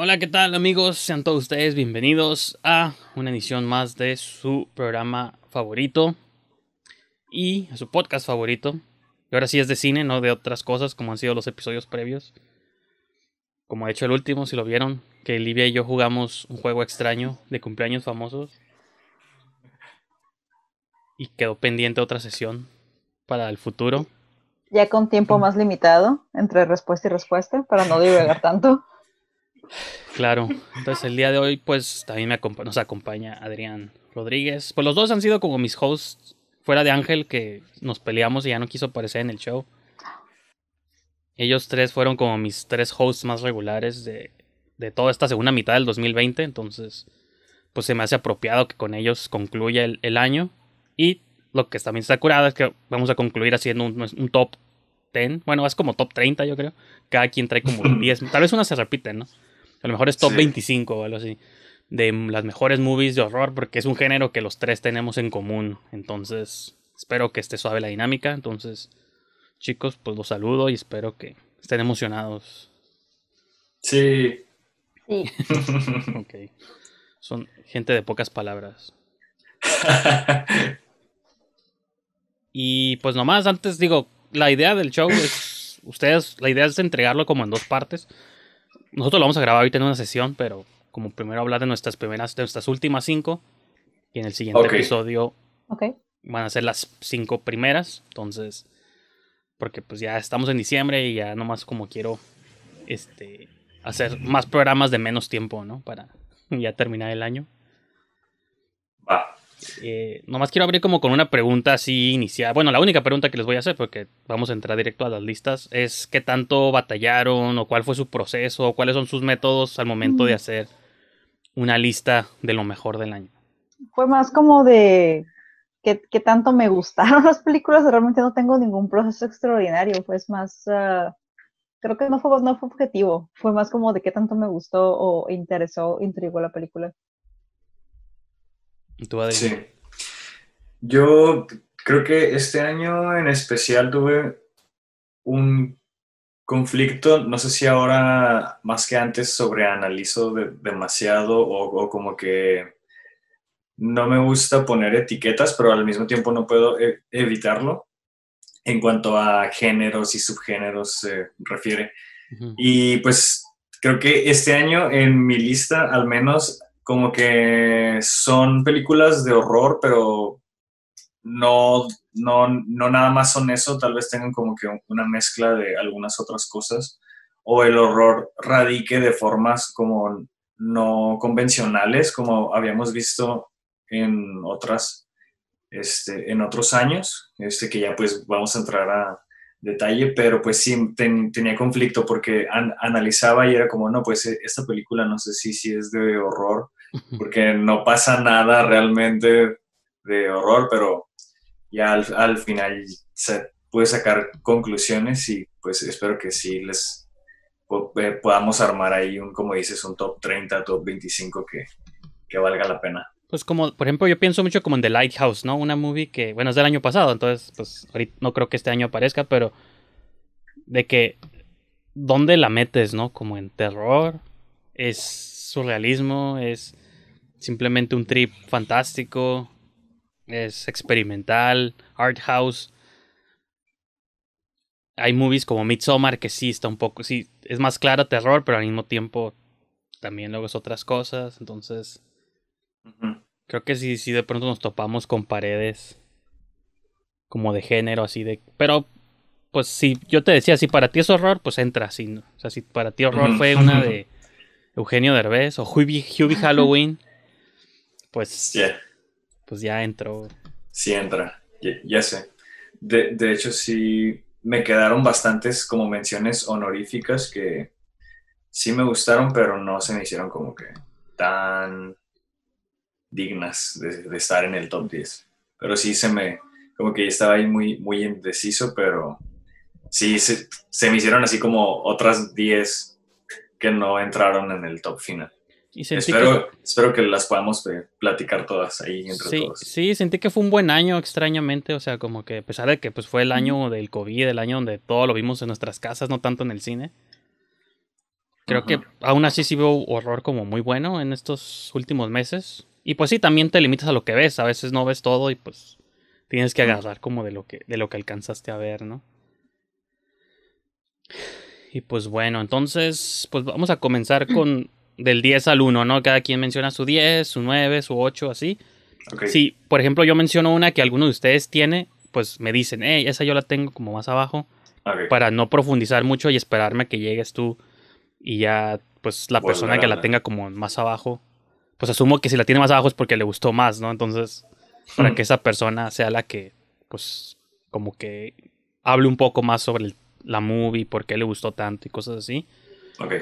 Hola, ¿qué tal amigos? Sean todos ustedes bienvenidos a una edición más de su programa favorito y a su podcast favorito. Y ahora sí es de cine, no de otras cosas como han sido los episodios previos. Como ha hecho el último, si lo vieron, que Livia y yo jugamos un juego extraño de cumpleaños famosos. Y quedó pendiente otra sesión para el futuro. Ya con tiempo mm. más limitado entre respuesta y respuesta, para no divagar tanto. Claro, entonces el día de hoy pues también nos acompaña Adrián Rodríguez. Pues los dos han sido como mis hosts, fuera de Ángel que nos peleamos y ya no quiso aparecer en el show. Ellos tres fueron como mis tres hosts más regulares de, de toda esta segunda mitad del 2020, entonces pues se me hace apropiado que con ellos concluya el, año. Y lo que también está curado es que vamos a concluir haciendo un, top 10, bueno, es como top 30 yo creo. Cada quien trae como 10, tal vez una se repite, ¿no? A lo mejor es top 25 o algo así. De las mejores movies de horror, porque es un género que los tres tenemos en común. Entonces, espero que esté suave la dinámica. Entonces, chicos, pues los saludo y espero que estén emocionados. Sí. Sí. ok. Son gente de pocas palabras. y pues nomás, antes digo, la idea del show es, ustedes, la idea es entregarlo como en dos partes nosotros lo vamos a grabar ahorita en una sesión, pero como primero hablar de nuestras primeras, de nuestras últimas cinco, y en el siguiente episodio van a ser las cinco primeras, entonces, porque pues ya estamos en diciembre y ya nomás como quiero, este, hacer más programas de menos tiempo, ¿no? Para ya terminar el año. va eh, nomás quiero abrir como con una pregunta así inicial. Bueno, la única pregunta que les voy a hacer, porque vamos a entrar directo a las listas, es qué tanto batallaron o cuál fue su proceso o cuáles son sus métodos al momento de hacer una lista de lo mejor del año. Fue más como de qué, tanto me gustaron las películas. Realmente no tengo ningún proceso extraordinario, Fue más... Ah, creo que no fue, no fue objetivo, fue más como de qué tanto me gustó o interesó, intrigó la película. Yo creo que este año en especial tuve un conflicto, no sé si ahora más que antes sobreanalizo de, demasiado o, como que no me gusta poner etiquetas, pero al mismo tiempo no puedo e, evitarlo en cuanto a géneros y subgéneros se refiere. Y pues creo que este año en mi lista al menos como que son películas de horror, pero no, no, nada más son eso, tal vez tengan como que una mezcla de algunas otras cosas, o el horror radique de formas como no convencionales, como habíamos visto en otras, este, en otros años, este, que ya pues vamos a entrar a detalle, pero pues sí tenía conflicto porque analizaba y era como, no, pues e, esta película no sé si, si es de horror porque no pasa nada realmente de horror, pero ya al, al final se puede sacar conclusiones y pues espero que sí les eh, podamos armar ahí un, como dices, un top 30, top 25 que, que valga la pena. Pues como, por ejemplo, yo pienso mucho como en The Lighthouse, ¿no? Una movie que, bueno, es del año pasado, entonces, pues, ahorita no creo que este año aparezca, pero de que, ¿dónde la metes, no? Como en terror, es surrealismo, es simplemente un trip fantástico, es experimental, art house. Hay movies como Midsommar que sí está un poco, es más claro terror, pero al mismo tiempo también luego es otras cosas, entonces creo que sí, sí de pronto nos topamos con paredes como de género así de, pero pues si yo te decía, si para ti es horror, pues entra así, ¿no? O sea, si para ti horror fue una de Eugenio Derbez o Hubie, Halloween, pues, pues ya entró. Sí entra, ya, sé. De, hecho, sí, me quedaron bastantes como menciones honoríficas que sí me gustaron, pero no se me hicieron como que tan dignas de, estar en el top 10. Pero sí se me, como que estaba ahí muy, muy indeciso, pero sí se, se me hicieron así como otras 10 que no entraron en el top final. espero, que... espero que las podamos platicar todas ahí entre todos. Sí, sentí que fue un buen año, extrañamente. O sea, como que a pesar de que pues, fue el año del COVID, el año donde todo lo vimos en nuestras casas, no tanto en el cine. Creo que aún así sí veo horror como muy bueno en estos últimos meses. Y pues sí, también te limitas a lo que ves. A veces no ves todo y pues tienes que agarrar como de lo que, de lo que alcanzaste a ver, ¿no? Y pues bueno, entonces, pues vamos a comenzar mm. con del 10 al 1, ¿no? Cada quien menciona su 10, su 9, su 8, así. Si, por ejemplo, yo menciono una que alguno de ustedes tiene, pues me dicen, hey, esa yo la tengo como más abajo, para no profundizar mucho y esperarme a que llegues tú y ya, pues la persona que la tenga como más abajo, pues asumo que si la tiene más abajo es porque le gustó más, ¿no? Entonces, para hmm. que esa persona sea la que, pues, como que hable un poco más sobre el la movie, por qué le gustó tanto y cosas así. Ok.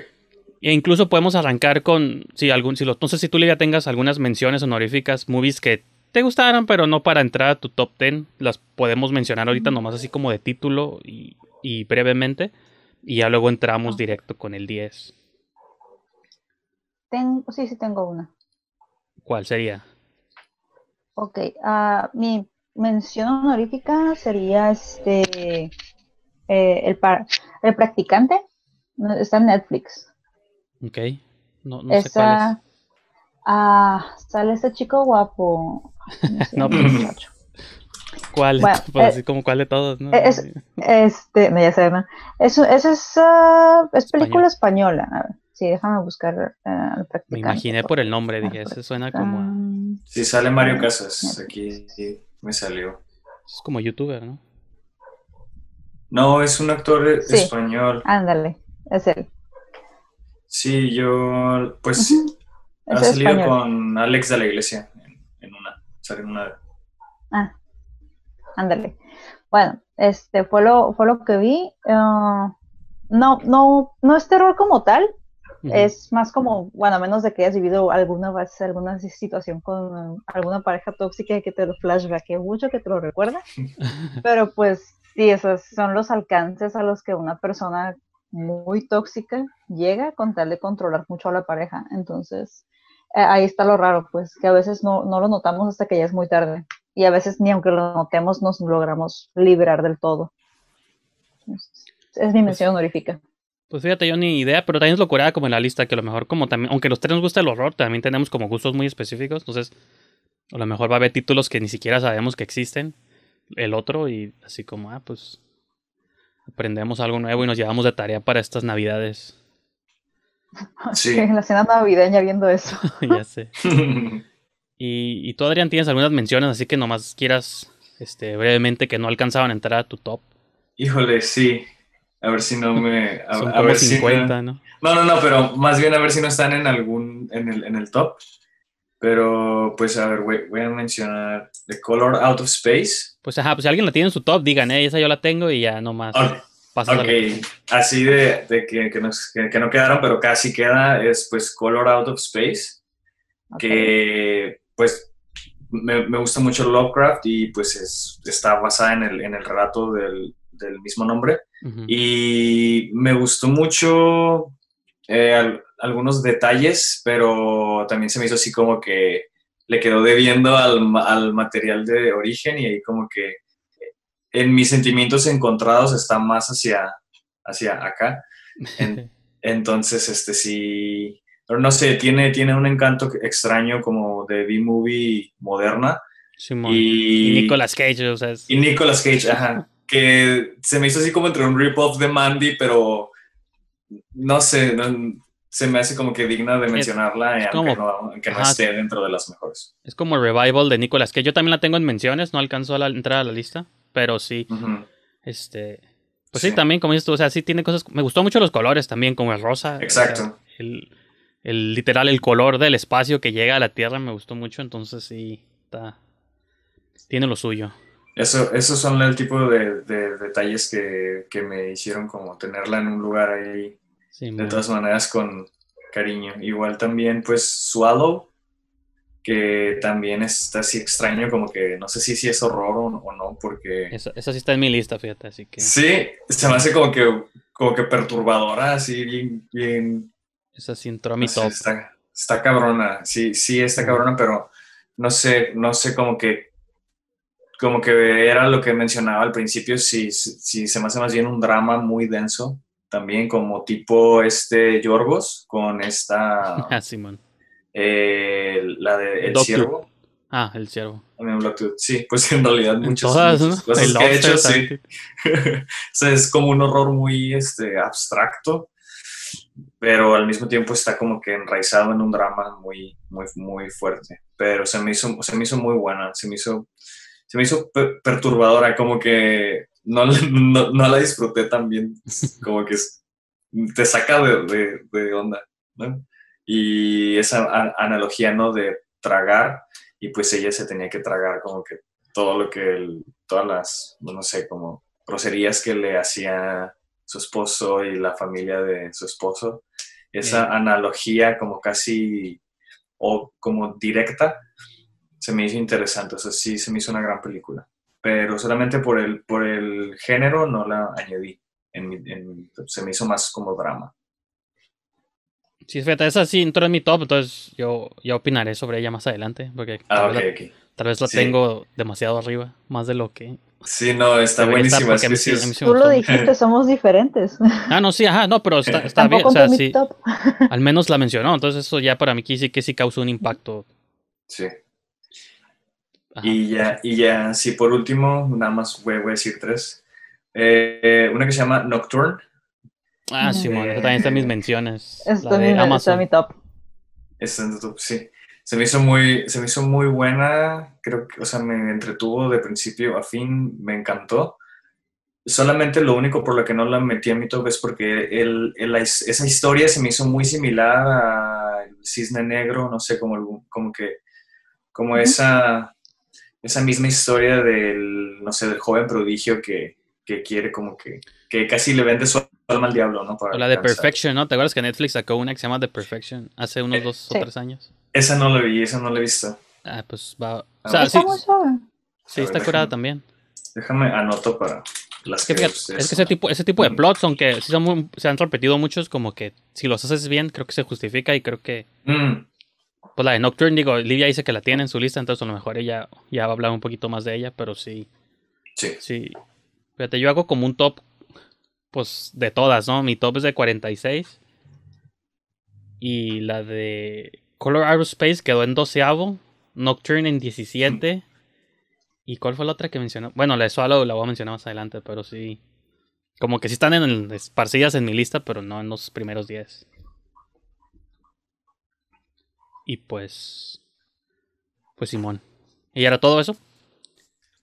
E incluso podemos arrancar con, si algún, si no sé si tú ya tengas algunas menciones honoríficas, movies que te gustaran pero no para entrar a tu top 10. Las podemos mencionar ahorita nomás así como de título y, brevemente. Y ya luego entramos ah. directo con el 10. sí, sí tengo una. ¿Cuál sería? Ok, ah, mi mención honorífica sería este eh, el, el practicante, está en Netflix. Ok, no, sé cuál es. Ah, sale este chico guapo. No, pero... Pues, ¿Cuál? Eh, como cuál de todos, Es, este, ya Es, ah, es, película española. A sí, déjame buscar eh, practicante Me imaginé por el nombre, dije, ese suena como si sale Mario Casas, aquí sí, me salió. Es como youtuber, ¿no? No, es un actor e-, español. Ándale, es él. Sí, yo, pues, ha salido con Alex de la Iglesia en, una, Ah, ándale. Bueno, este fue lo, fue lo que vi. Ah, no, no, no es terror como tal. Es más como, bueno, a menos de que hayas vivido alguna alguna situación con alguna pareja tóxica que te lo flashbacké mucho que te lo recuerda. Pero pues Sí, esos son los alcances a los que una persona muy tóxica llega con tal de controlar mucho a la pareja. Entonces, eh, ahí está lo raro, pues, que a veces no, lo notamos hasta que ya es muy tarde. Y a veces ni aunque lo notemos nos logramos liberar del todo. es mi pues mención honorífica. Pues fíjate, yo ni idea, pero también es locura como en la lista, que a lo mejor como también, aunque los tres nos gusta el horror, también tenemos como gustos muy específicos, entonces a lo mejor va a haber títulos que ni siquiera sabemos que existen, el otro y así como, ah, pues aprendemos algo nuevo y nos llevamos de tarea para estas navidades. Sí. En la cena navideña viendo eso. ya sé. y, y, tú, Adrián, tienes algunas menciones, así que nomás quieras este, brevemente que no alcanzaban a entrar a tu top. Híjole, sí. A ver si no me. A, ver si no... no... no, no, pero más bien a ver si no están en algún. en el, en el top. Pero, pues, a ver, voy, a mencionar The Color Out of Space. Pues, ajá, pues si alguien la tiene en su top, digan, eh, esa yo la tengo y ya nomás. Ok, así de, de que, que, no quedaron, pero casi queda, es pues Color Out of Space, que pues me, me, gusta mucho Lovecraft y pues es, está basada en el, en el relato del, del mismo nombre. Y me gustó mucho eh, algunos detalles, pero también se me hizo así como que le quedó debiendo al, al material de origen y ahí como que eh, en mis sentimientos encontrados está más hacia, hacia acá. entonces, este sí, pero no sé, tiene, tiene un encanto extraño como de B-movie moderna. Y, y, Nicolas Cage, Y Nicolas Cage, ajá. que se me hizo así como entre un rip-off de Mandy, pero no sé, se me hace como que digna de mencionarla, eh, aunque, no, esté dentro de las mejores. Es como Revival de Nicolás que yo también la tengo en menciones, no alcanzó a la, entrar a la lista, pero sí. Este. Pues sí. también, como dices tú, o sea, sí tiene cosas. Me gustó mucho los colores también, como el rosa. Exacto. el, el, literal, el color del espacio que llega a la Tierra me gustó mucho, entonces sí, está. Tiene lo suyo. Eso, esos son el tipo de, detalles que, me hicieron como tenerla en un lugar ahí, de todas maneras, con cariño. Igual también, pues, suado, que también está así extraño, como que no sé si, si es horror o, no, porque... esa sí está en mi lista, fíjate, así que... Sí, se me hace como que, como que perturbadora, así, bien... bien Esa sí está, está cabrona, sí, sí está cabrona, pero no sé, no sé como que como que era lo que mencionaba al principio, si, se me hace más bien un drama muy denso, también como tipo este Yorgos con esta... Ah, eh, la de El Ciervo. Ah, El Ciervo. También sí, pues en realidad muchas, cosas hecho, sí. o sea, es como un horror muy este, abstracto, pero al mismo tiempo está como que enraizado en un drama muy, muy, muy fuerte. Pero se me hizo, se me hizo muy buena, se me hizo se me hizo perturbadora, como que no, no, la disfruté tan bien, como que te saca de, de, de onda, ¿no? Y esa analogía, ¿no? De tragar, y pues ella se tenía que tragar como que todo lo que, todas las, no sé, como groserías que le hacía su esposo y la familia de su esposo. Esa analogía como casi o como directa se me hizo interesante, o sea, sí se me hizo una gran película, pero solamente por el, por el género no la añadí, en se me hizo más como drama. Sí, fíjate, esa sí entró en mi top, entonces yo ya opinaré sobre ella más adelante, porque ah, tal, vez, la, tengo demasiado arriba, más de lo que... Sí, no, está buenísima. Es que sí Tú lo dijiste, somos diferentes. Ah, no, sí, ajá, no, pero está, bien, o sea, sí, al menos la mencionó, entonces eso ya para mí sí, que sí causó un impacto. Sí. Y ya, y ya, sí, por último, nada más voy, a decir tres. Eh, una que se llama Nocturne. Ah, sí, eh, también está en mis menciones. Está, está en mi top. Está en tu top, sí. Se me, hizo muy, se me hizo muy buena, creo que, o sea, me entretuvo de principio a fin, me encantó. Solamente lo único por lo que no la metí en mi top es porque el, esa historia se me hizo muy similar a Cisne Negro, no sé, como, como que, como esa esa misma historia del, no sé, del joven prodigio que, que quiere como que, que casi le vende su alma al diablo, ¿no? o la de Perfection, ¿no? ¿Te acuerdas que Netflix sacó una que se llama The Perfection hace unos eh, dos o tres años? Esa no la vi, esa no la he visto. Ah, pues va. O ah, sea, sí, sí está curada también. Déjame anoto para las que, es, que ese tipo, ese tipo de plots, aunque sí son se han repetido muchos, como que si los haces bien, creo que se justifica y creo que mm. Pues la de Nocturne, digo, Livia dice que la tiene en su lista, entonces a lo mejor ella ya va a hablar un poquito más de ella, pero sí. Sí. Sí. Fíjate, yo hago como un top, pues de todas, ¿no? Mi top es de 46. Y la de Color Aerospace quedó en 12 Nocturne en 17. ¿Y cuál fue la otra que mencionó? Bueno, la de la voy a mencionar más adelante, pero sí. Como que sí están en, esparcidas en mi lista, pero no en los primeros 10. Y pues. Pues Simón. ¿Y era todo eso?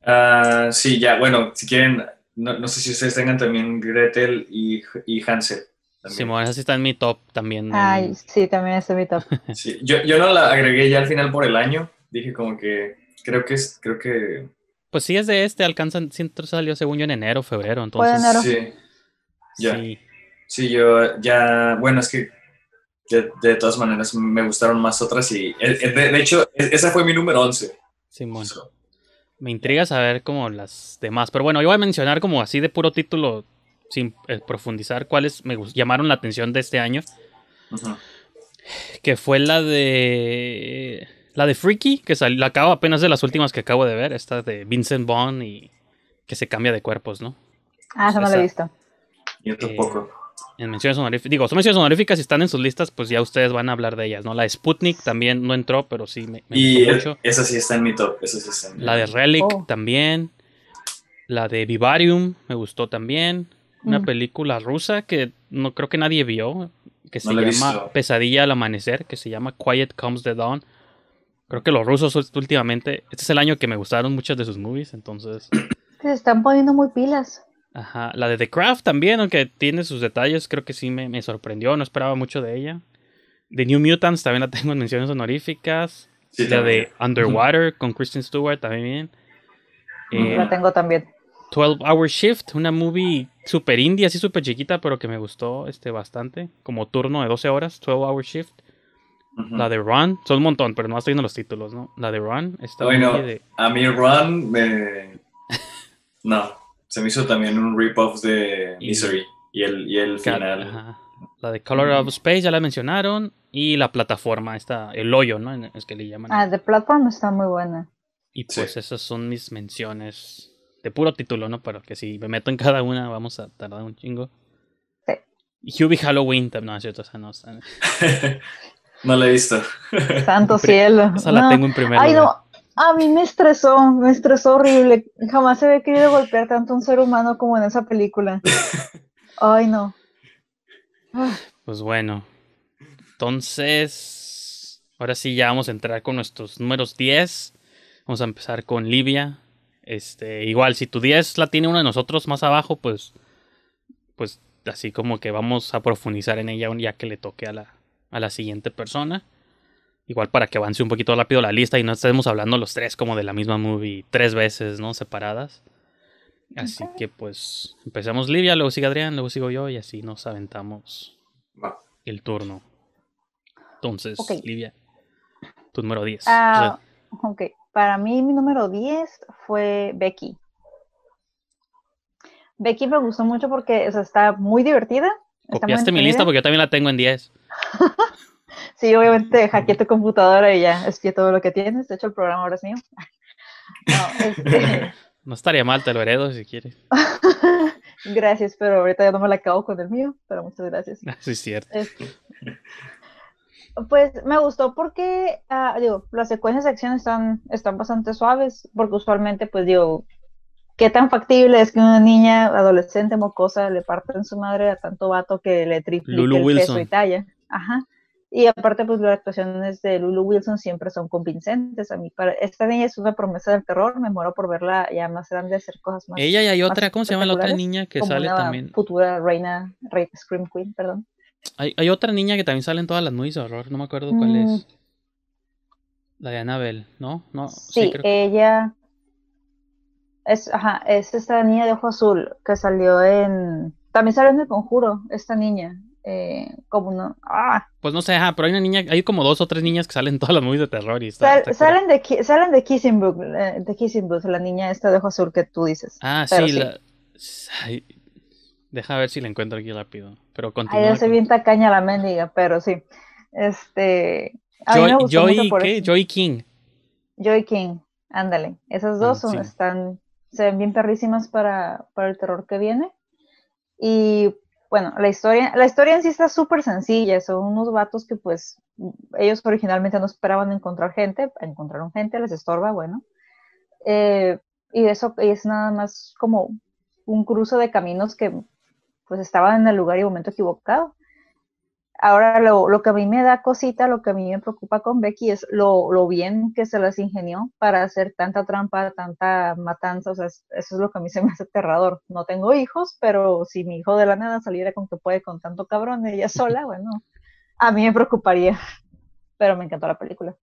Ah, sí, ya, bueno, si quieren, no, sé si ustedes tengan también Gretel y, y Hansel. Simón, esa sí está en mi top también. Ay, sí, también está en mi top. Sí, yo, no la agregué ya al final por el año. Dije como que creo que es, creo que. Pues sí es de este, alcanzan, salió según yo en enero, febrero, entonces. Sí. Ya. sí, yo ya, bueno, es que de, todas maneras me gustaron más otras y eh, eh, de, hecho e, esa fue mi número 11. Me intriga saber como las demás, pero bueno, yo voy a mencionar como así de puro título sin eh, profundizar cuáles me llamaron la atención de este año. Que fue la de la de Freaky, que salió, la acabo apenas de las últimas que acabo de ver, esta de Vincent bond y que se cambia de cuerpos, ¿no? Ah, esa no la he visto. Yo tampoco. En menciones honoríficas. Digo, son menciones honoríficas. Si están en sus listas, pues ya ustedes van a hablar de ellas, ¿no? La de Sputnik también no entró, pero sí me, me y Esa sí está en mi top. Esa sí está La de Relic oh. también. La de Vivarium me gustó también. Una mm. película rusa que no creo que nadie vio. Que se llama Pesadilla al Amanecer. Que se llama Quiet Comes the Dawn. Creo que los rusos últimamente. Este es el año que me gustaron muchas de sus movies. Entonces. Se están poniendo muy pilas. Ajá. La de The Craft también, aunque tiene sus detalles, creo que sí me, sorprendió, no esperaba mucho de ella. The New Mutants también la tengo en menciones honoríficas. la de Underwater con Kristen Stewart también. Eh, la tengo también. 12 Hour Shift, una movie super indie, así súper chiquita, pero que me gustó este, bastante. Como turno de 12 horas, 12 Hour Shift. La de Run, son un montón, pero no estoy viendo los títulos, ¿no? La de Run. está de... a mí Run me... no. Se me hizo también un rip-off de Misery y, el, y final. La de Color of Space ya la mencionaron. Y la plataforma, esta, el hoyo, ¿no? Es que le llaman. Ah, de Platform está muy buena. Y pues esas son mis menciones de puro título, ¿no? Pero que si me meto en cada una vamos a tardar un chingo. Sí. Y Hubie Halloween, no, es cierto, o sea, no. O no la he visto. Santo cielo. O sea, la tengo en primer Ay, no. A mí me estresó, me estresó horrible. Jamás se había querido golpear tanto a un ser humano como en esa película. Ay, no. Ah. Pues bueno. Entonces, ahora sí ya vamos a entrar con nuestros números 10. Vamos a empezar con Livia. Este, igual, si tu 10 la tiene uno de nosotros más abajo, pues, pues así como que vamos a profundizar en ella ya que le toque a la, a la siguiente persona. Igual para que avance un poquito rápido la lista y no estemos hablando los tres como de la misma movie tres veces, ¿no? Separadas. Así que pues empezamos Livia, luego sigue Adrián, luego sigo yo y así nos aventamos el turno. Entonces, Livia, tu número 10. Uh, ah, para mí mi número 10 fue Becky. Becky me gustó mucho porque o está muy divertida. Copiaste mi lista porque yo también la tengo en 10. Sí, obviamente mm, hackeé mm. tu computadora y ya que todo lo que tienes. he hecho, el programa ahora es mío. Este no, estaría mal, te lo heredo si quieres. gracias, pero ahorita ya no me la acabo con el mío, pero muchas gracias. Sí, es cierto. Pues me gustó porque, ah, digo, las secuencias de acción están, están bastante suaves, porque usualmente, pues digo, ¿qué tan factible es que una niña, adolescente, mocosa, le parta en su madre a tanto vato que le triple el peso y talla? Ajá. Y aparte, pues las actuaciones de Lulu Wilson siempre son convincentes. A mí, para, esta niña es una promesa del terror. Me muero por verla ya más grande hacer cosas más. Ella y hay otra, ¿cómo se llama la otra niña que sale también? Futura reina, reina, Scream Queen, perdón. Hay, hay, otra niña que también sale en todas las movies de horror, no me acuerdo cuál es. Mm. La de Annabelle, ¿no? no sí, ella. Es, ajá, es esta niña de ojo azul que salió en. También salió en El Conjuro, esta niña. Eh, como no. Ah. Pues no sé, pero hay una niña, hay como dos o tres niñas que salen todas las movies de terror y salen, de, salen eh, de Kissing Booth, la niña esta de ojo azul que tú dices. Ah, sí, deja ver si la encuentro aquí rápido, pero continúa. se caña la mendiga, pero sí. Este... Joy, Joy King. Joy King, ándale. Esas dos ah, son, están, se ven bien perrísimas para, para el terror que viene. Y bueno, la historia, la historia en sí está súper sencilla, son unos vatos que pues ellos originalmente no esperaban encontrar gente, encontraron gente, les estorba, bueno. Eh, y eso es nada más como un cruce de caminos que pues estaban en el lugar y momento equivocado. Ahora, lo, que a mí me da cosita, lo que a mí me preocupa con Becky es lo, lo bien que se las ingenió para hacer tanta trampa, tanta matanza. O sea, eso es lo que a mí se me hace aterrador. No tengo hijos, pero si mi hijo de la nada saliera con que puede con tanto cabrón ella sola, bueno, a mí me preocuparía. Pero me encantó la película.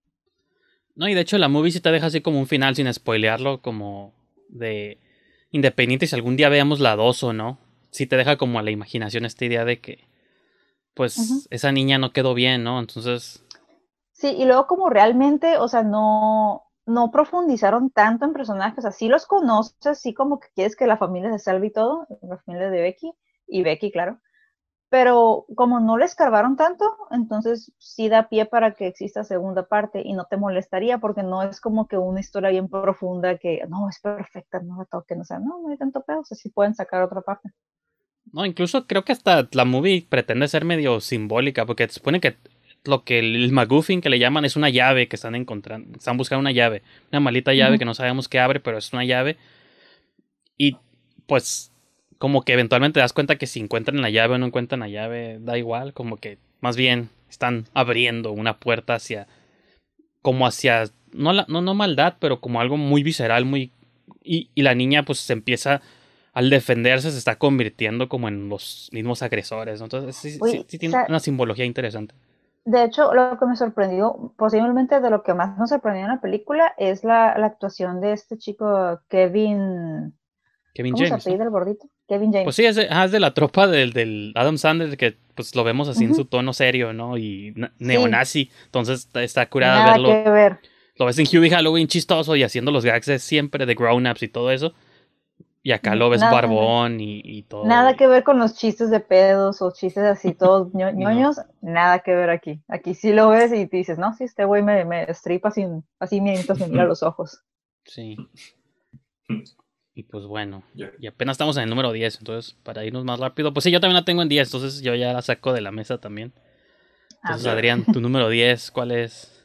No, y de hecho la movie sí te deja así como un final sin spoilearlo, como de independiente si algún día veamos la dos o no. si te deja como a la imaginación esta idea de que pues esa niña no quedó bien, ¿no? Entonces... Sí, y luego como realmente, o sea, no, no profundizaron tanto en personajes, o sea, los conoces, así como que quieres que la familia se salve y todo, la familia de Becky, y Becky, claro, pero como no les cargaron tanto, entonces sí da pie para que exista segunda parte y no te molestaría porque no es como que una historia bien profunda que no es perfecta, no la toquen, o sea, no, no hay tanto pedo, o sea, sí pueden sacar otra parte. No, incluso creo que hasta la movie pretende ser medio simbólica, porque se supone que lo que el McGuffin que le llaman es una llave que están encontrando, están buscando una llave, una malita llave que no sabemos qué abre, pero es una llave. Y pues como que eventualmente te das cuenta que si encuentran la llave o no encuentran la llave, da igual, como que más bien están abriendo una puerta hacia como hacia no la, no no maldad, pero como algo muy visceral, muy y, y la niña pues se empieza al defenderse se está convirtiendo como en los mismos agresores. Entonces sí, tiene una simbología interesante. De hecho, lo que me sorprendió, posiblemente de lo que más nos sorprendió en la película, es la, actuación de este chico Kevin... Kevin James. Se gordito? Kevin James. Pues sí, es de, la tropa del, Adam Sanders que pues lo vemos así en su tono serio, ¿no? Y neonazi. Entonces está curada verlo. Que ver. Lo ves en Huey Halloween chistoso y haciendo los gags siempre de grown-ups y todo eso. Y acá lo ves barbón y, todo. Nada que ver con los chistes de pedos o chistes así todos ñoños, nada que ver aquí. Aquí sí lo ves y te dices, no, si este güey me, me estripa sin, así mientras me mira los ojos. Sí. Y pues bueno, y apenas estamos en el número 10, entonces para irnos más rápido, pues sí, yo también la tengo en 10, entonces yo ya la saco de la mesa también. Ah, entonces, Adrián, tu número 10, ¿cuál es?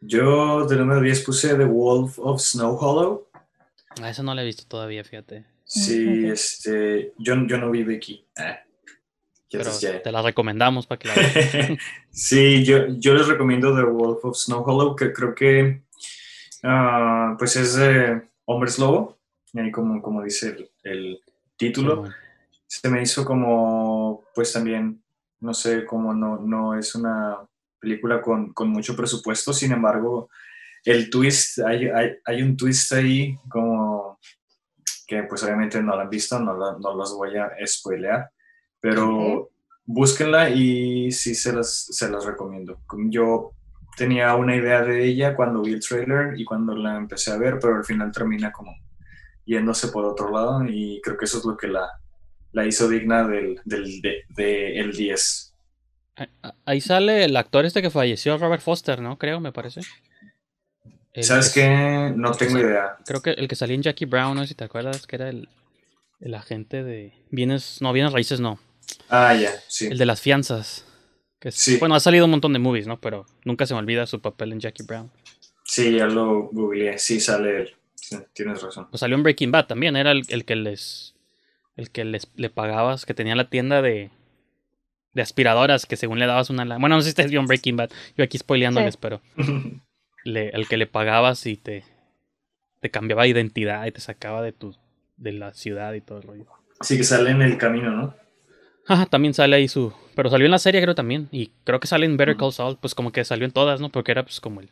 Yo de número 10 puse The Wolf of Snow Hollow. A eso no le he visto todavía, fíjate. Sí, este, yo, yo no vi aquí. Ah. Pero te la recomendamos para que la veas. sí, yo, les recomiendo The Wolf of Snow Hollow, que creo que ah, pues es de Hombres Lobo, como, como dice el, título. Se me hizo como, pues también, no sé, como no, no es una película con mucho presupuesto, sin embargo, el twist, hay, hay, hay, un twist ahí como que pues obviamente no la han visto, no, lo, los voy a spoilear, pero búsquenla y sí se las, se las recomiendo. Yo tenía una idea de ella cuando vi el trailer y cuando la empecé a ver, pero al final termina como yéndose por otro lado y creo que eso es lo que la, hizo digna del, del de, el 10. Ahí sale el actor este que falleció, Robert Foster, ¿no? Creo, me parece. ¿Sabes qué? No tengo idea. Creo que el que salió en Jackie Brown, no sé si te acuerdas, que era el, agente de bienes, no, bienes raíces no. Ah, ya, sí. El de las fianzas. sí. Bueno, ha salido un montón de movies, ¿no? Pero nunca se me olvida su papel en Jackie Brown. Sí, ya lo googleé, sí sale él. tienes razón. Pues salió en Breaking Bad también, era el, que les el que les le pagabas, que tenía la tienda de de aspiradoras que según le dabas una Bueno, no sé si dio viendo Breaking Bad. Yo aquí spoileándoles, pero El que le pagabas y te, te cambiaba identidad y te sacaba de tu de la ciudad y todo el rollo. Así que sale en el camino, ¿no? Ajá, también sale ahí su. Pero salió en la serie, creo también. Y creo que sale en Better Call Saul, pues como que salió en todas, ¿no? Porque era pues como el.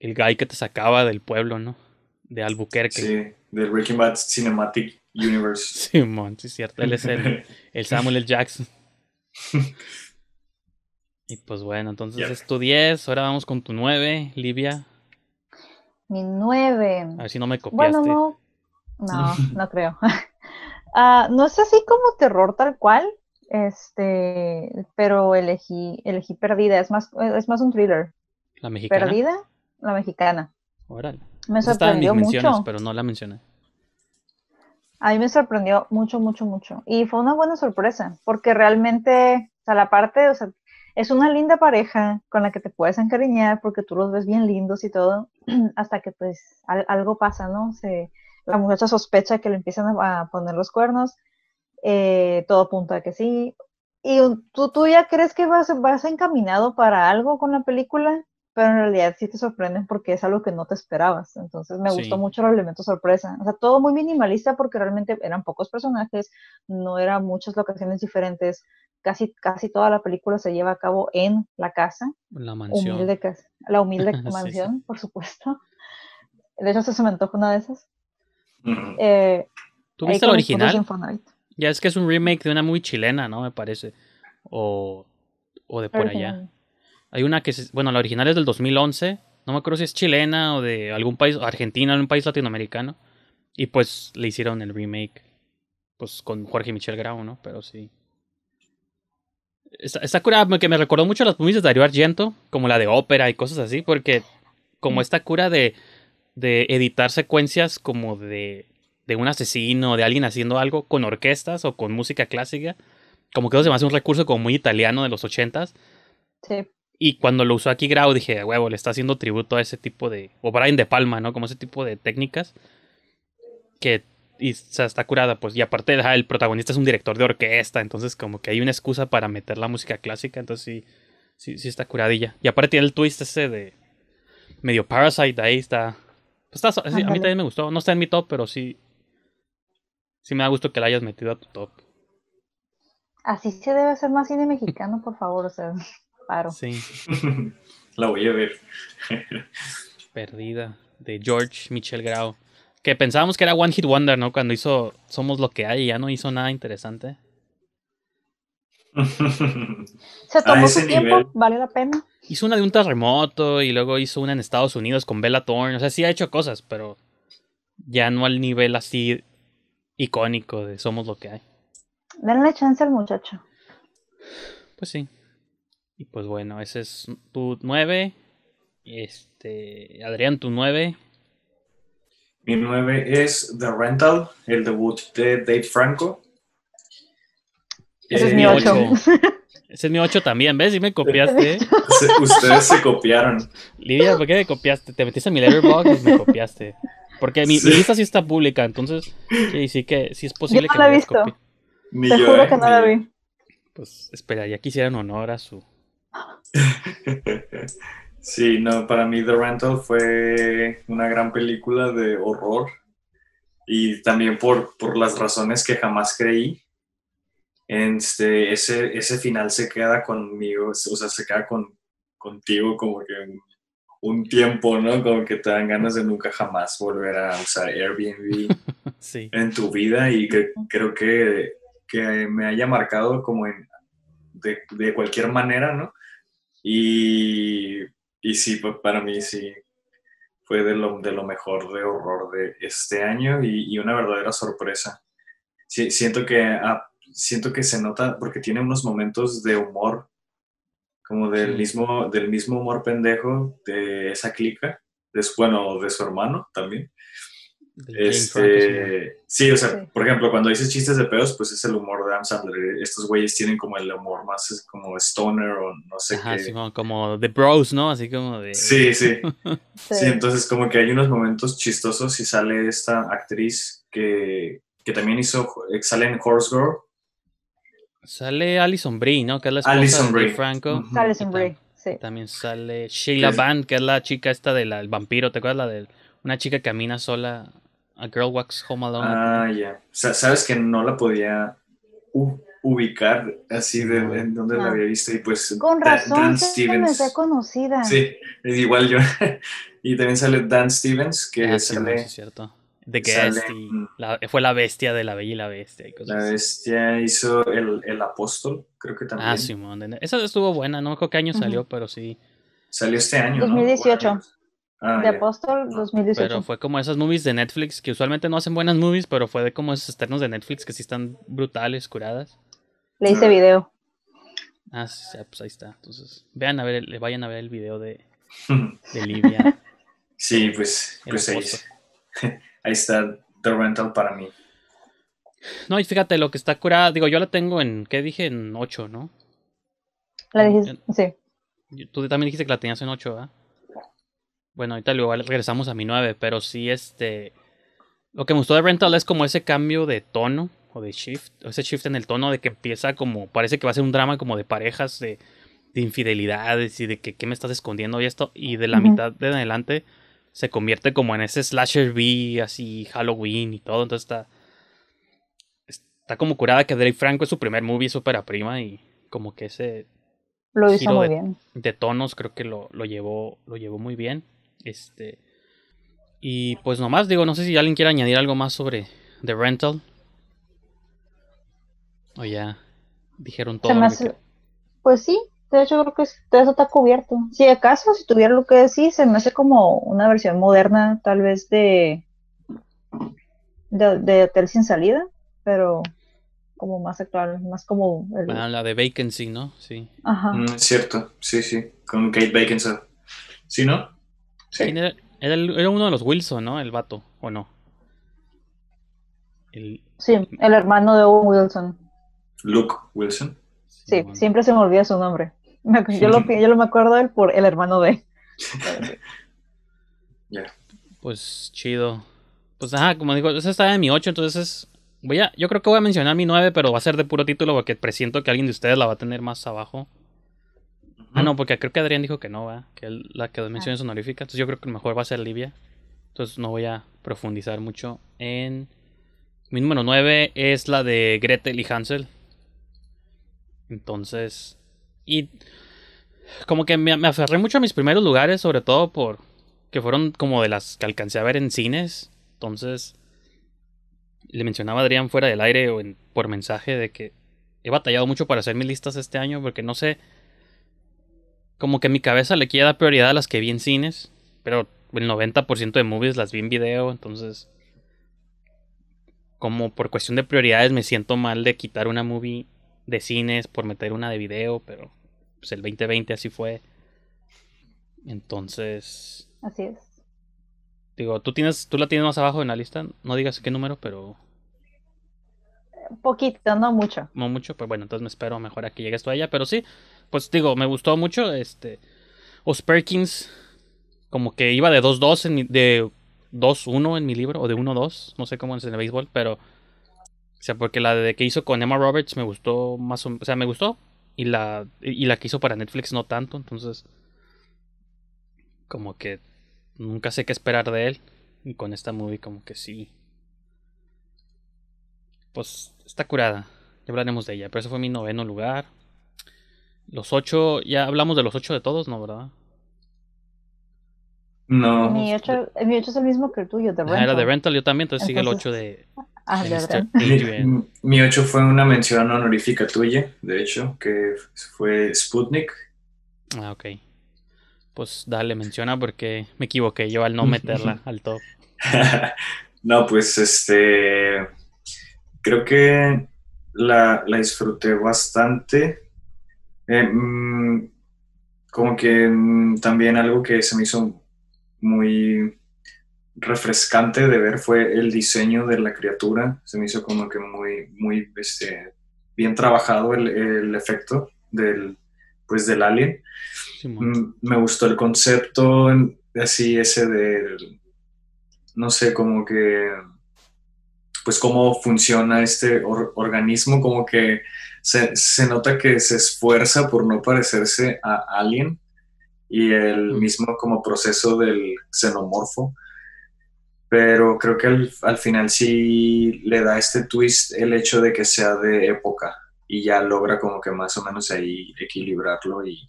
El guy que te sacaba del pueblo, ¿no? De Albuquerque. Sí, del Breaking Bad Cinematic Universe. Simón, sí, sí, cierto. Él es el, Samuel L. Jackson. Y pues bueno, entonces es tu 10, ahora vamos con tu 9, Livia. Mi 9. A ver si no me copiaste. no, no, no creo. Ah, no es así como terror tal cual, este, pero elegí, elegí Perdida, es más, es más un thriller. ¿La mexicana? Perdida, la mexicana. Órale. Me sorprendió mucho. Pero no la mencioné. A mí me sorprendió mucho, mucho, mucho. Y fue una buena sorpresa, porque realmente, o sea, la parte, o sea, es una linda pareja con la que te puedes encariñar porque tú los ves bien lindos y todo, hasta que pues algo pasa, ¿no? Se, la muchacha sospecha que le empiezan a, poner los cuernos, eh, todo apunta a que sí. ¿Y tú, tú ya crees que vas encaminado para algo con la película? pero en realidad sí te sorprenden porque es algo que no te esperabas. Entonces me gustó mucho el elemento sorpresa. O sea, todo muy minimalista porque realmente eran pocos personajes, no eran muchas locaciones diferentes. Casi, casi toda la película se lleva a cabo en la casa. La mansión. Humilde casa, la humilde mansión, por supuesto. De hecho, se me antoja una de esas. Eh, ¿Tuviste la original? Ya es que es un remake de una muy chilena, ¿no? Me parece. O, o de por allá. Hay una que, es, bueno, la original es del 2011. No me acuerdo si es chilena o de algún país, Argentina, algún país latinoamericano. Y pues le hicieron el remake, pues con Jorge Michel Grau, ¿no? Pero sí. Esta cura que me recordó mucho a las movies de Darío Argento, como la de ópera y cosas así, porque como mm. esta cura de, de editar secuencias como de, de un asesino, de alguien haciendo algo con orquestas o con música clásica, como que eso se me hace un recurso como muy italiano de los ochentas. Sí. Y cuando lo usó aquí Grau, dije, huevo, le está haciendo tributo a ese tipo de. O Brian de Palma, ¿no? Como ese tipo de técnicas. Que y, está curada, pues. Y aparte, el protagonista es un director de orquesta. Entonces, como que hay una excusa para meter la música clásica. Entonces, sí, sí, sí está curadilla. Y aparte, tiene el twist ese de. Medio Parasite, ahí está. Pues está a mí también me gustó. No está en mi top, pero sí. Sí me da gusto que la hayas metido a tu top. Así se debe hacer más cine mexicano, por favor. O sea. Sí. La voy a ver. Perdida, de George Michel Grau. Que pensábamos que era One Hit Wonder, ¿no? Cuando hizo Somos lo que hay y ya no hizo nada interesante. Se tomó su tiempo, vale la pena. Hizo una de un terremoto y luego hizo una en Estados Unidos con Bella Thorne. O sea, sí ha hecho cosas, pero ya no al nivel así icónico de Somos lo que hay. Denle chance al muchacho. Pues sí. Y pues bueno, ese es tu 9. Este, Adrián, tu 9. Mi 9 es The Rental, el debut de Dave Franco. Ese es eh, mi 8. Ese es mi 8 también, ¿ves? Y me copiaste. Ustedes se copiaron. Lidia, ¿por qué me copiaste? Te metiste en mi letterbox y me copiaste. Porque mi, lista sí está pública, entonces sí, sí que sí es posible yo no que la he visto. Te juro ¿eh? que no la vi. Pues espera, ya quisieran honor a su Sí, no, para mí The Rental fue una gran película de horror y también por, por las razones que jamás creí. Este, ese, ese final se queda conmigo, o sea, se queda contigo como que un, tiempo, ¿no? Como que te dan ganas de nunca jamás volver a usar Airbnb en tu vida y que, creo que, me haya marcado como de cualquier manera, ¿no? Y, sí, para mí sí, fue de lo, de lo mejor de horror de este año y, una verdadera sorpresa. siento, que, ah, siento que se nota porque tiene unos momentos de humor, como del, mismo, del mismo humor pendejo de esa clica, de, bueno, de su hermano también. Este, sí, o sea, por ejemplo, cuando dices chistes de pedos, pues es el humor de Adam Estos güeyes tienen como el humor más como stoner o no sé qué. como, como, de bros, ¿no? Así como de... Sí, sí, sí. entonces como que hay unos momentos chistosos y sale esta actriz que, también hizo, sale en Horse Girl. Sale Alison Brie, ¿no? Que es Alison Franco. Alison También sale Sheila Band que es la chica esta del vampiro, ¿te acuerdas? La una chica que camina sola a Girl Walks Home Alone. Ah, ya. Sabes que no la podía ubicar así de en donde la había visto y pues con razón Dan Stevens me conocida sí es igual yo y también sale Dan Stevens que ah, es cierto de que fue la bestia de la bella y la bestia la bestia hizo el, el, apóstol creo que también ah Simón e-, esa estuvo buena no me acuerdo qué año salió pero sí salió este año 2018 Ah, de The Apostle 2018. Pero fue como esas movies de Netflix que usualmente no hacen buenas movies, pero fue de como esos externos de Netflix que sí están brutales, curadas. Le hice ah. video. Ah, sí, pues ahí está. Entonces, vean a ver, le vayan a ver el video de, de Livia. sí, pues, pues ahí, ahí, está The Rental para mí. No, y fíjate, lo que está curada, digo, yo la tengo en, ¿qué dije? En 8, ¿no? La dijiste, sí. Tú también dijiste que la tenías en 8, ¿ah? Bueno, ahorita luego regresamos a mi nueve, pero sí, este. Lo que me gustó de Rental es como ese cambio de tono o de shift, o ese shift en el tono de que empieza como. Parece que va a ser un drama como de parejas, de, infidelidades y de que qué me estás escondiendo y esto. Y de la mitad de adelante se convierte como en ese slasher B, así Halloween y todo. Entonces está. Está como curada que Drake Franco es su primer movie, su prima y como que ese. Lo hizo muy de, bien. De tonos creo que lo, lo, llevó, lo llevó muy bien. Este. Y pues nomás digo, no sé si alguien quiere añadir algo más sobre The Rental. O ya dijeron todo. Pues sí, de hecho creo que eso está cubierto. Si acaso, si tuviera lo que decir, se me hace como una versión moderna, tal vez de, de, Hotel Sin Salida, pero como más actual, más como... Ah, la de Vacancy, ¿no? Sí. Mm, cierto, sí, sí, con Kate Vacancy. ¿Sí, no? era? uno de los Wilson, ¿no? El vato, ¿o no? Sí, el hermano de Owen Wilson. Luke Wilson. Sí, siempre se me olvida su nombre. Yo lo, me acuerdo de él por el hermano de. Ya. Pues chido. Pues ajá, como digo, ese está en mi 8, entonces voy a, yo creo que voy a mencionar mi 9, pero va a ser de puro título porque presiento que alguien de ustedes la va a tener más abajo. Ah, no, porque creo que Adrián dijo que no, va, que la que menciona ah. es honorífica. Entonces yo creo que mejor va a ser Libia. Entonces no voy a profundizar mucho en... Mi número 9 es la de Gretel y Hansel. Entonces... Y... Como que me, aferré mucho a mis primeros lugares, sobre todo por... Que fueron como de las que alcancé a ver en cines. Entonces... Le mencionaba a Adrián fuera del aire o en, por mensaje de que he batallado mucho para hacer mis listas este año porque no sé como que mi cabeza le quiera dar prioridad a las que vi en cines, pero el 90% de movies las vi en video, entonces como por cuestión de prioridades me siento mal de quitar una movie de cines por meter una de video, pero pues el 2020 así fue. Entonces. Así es. Digo, tú tienes, tú la tienes más abajo en la lista, no digas qué número, pero. Poquito, no mucho. No mucho, pues bueno, entonces me espero mejor a que llegues tú a ella, pero sí, pues digo, me gustó mucho. Este, Os Perkins, como que iba de 2-2, en mi, de 2-1 en mi libro, o de 1-2, no sé cómo es en el béisbol, pero. O sea, porque la de que hizo con Emma Roberts me gustó más o, o sea, me gustó. Y la, y la que hizo para Netflix no tanto, entonces. Como que nunca sé qué esperar de él. Y con esta movie, como que sí. Pues está curada. Ya hablaremos de ella. Pero ese fue mi noveno lugar. Los ocho, ya hablamos de los ocho de todos, ¿no? ¿Verdad? No. Mi ocho es el mismo que el tuyo, de Rental. era de Rental, yo también, entonces, sigue el ocho de... Ah, de verdad. Mi, mi 8 fue una mención honorífica tuya, de hecho, que fue Sputnik. Ah, ok. Pues dale, menciona porque me equivoqué yo al no meterla al top. no, pues este... Creo que la, la disfruté bastante eh, mm, como que mm, también algo que se me hizo muy refrescante de ver fue el diseño de la criatura. Se me hizo como que muy, muy este, bien trabajado el, efecto del, pues, del alien. Mm, me gustó el concepto así ese de no sé, como que, pues cómo funciona este organismo, como que se, nota que se esfuerza por no parecerse a alguien y el mismo como proceso del xenomorfo. Pero creo que al, final sí le da este twist el hecho de que sea de época y ya logra como que más o menos ahí equilibrarlo y,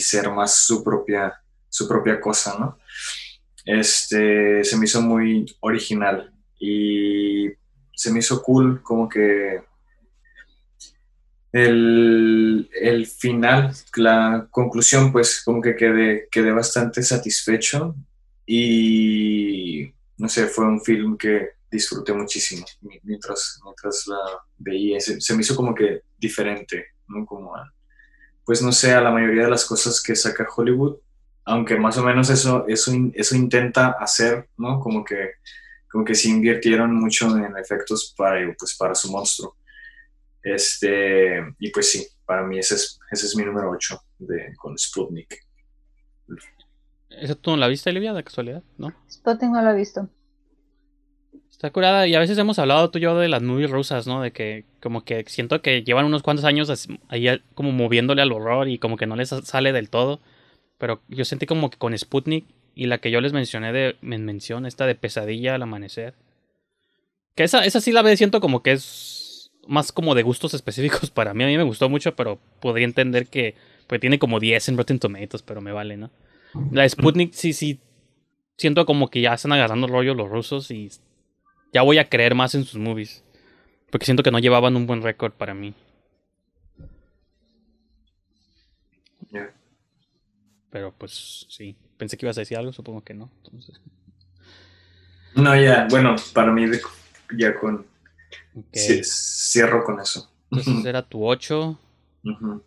ser más su propia, su propia cosa, ¿no? Este, se me hizo muy original y se me hizo cool como que el, final, la conclusión, pues como que quedé, quedé bastante satisfecho y no sé, fue un film que disfruté muchísimo mientras, mientras la veía. Se, me hizo como que diferente, ¿no? Como a, pues no sé, a la mayoría de las cosas que saca Hollywood, aunque más o menos eso, eso, eso intenta hacer, ¿no? Como que, como que se invirtieron mucho en efectos para, pues, para su monstruo este, y pues sí, para mí ese es, ese es mi número 8 de, con Sputnik. ¿Esa tú no la viste, Olivia, de casualidad? ¿No? Sputnik no la he visto. Está curada, y a veces hemos hablado tú y yo de las movies rusas, ¿no? De que como que siento que llevan unos cuantos años ahí como moviéndole al horror y como que no les sale del todo. Pero yo sentí como que con Sputnik y la que yo les mencioné de men mención, esta de pesadilla al amanecer. Que esa, esa sí la ve, siento como que es más como de gustos específicos para mí. A mí me gustó mucho, pero podría entender que pues, tiene como 10 en Rotten Tomatoes, pero me vale, ¿no? La Sputnik sí, sí. Siento como que ya están agarrando el rollo los rusos y ya voy a creer más en sus movies. Porque siento que no llevaban un buen récord para mí. Pero pues sí, pensé que ibas a decir algo, supongo que no. Entonces... No, ya, bueno, para mí ya con Okay. Cierro con eso. Entonces era tu 8.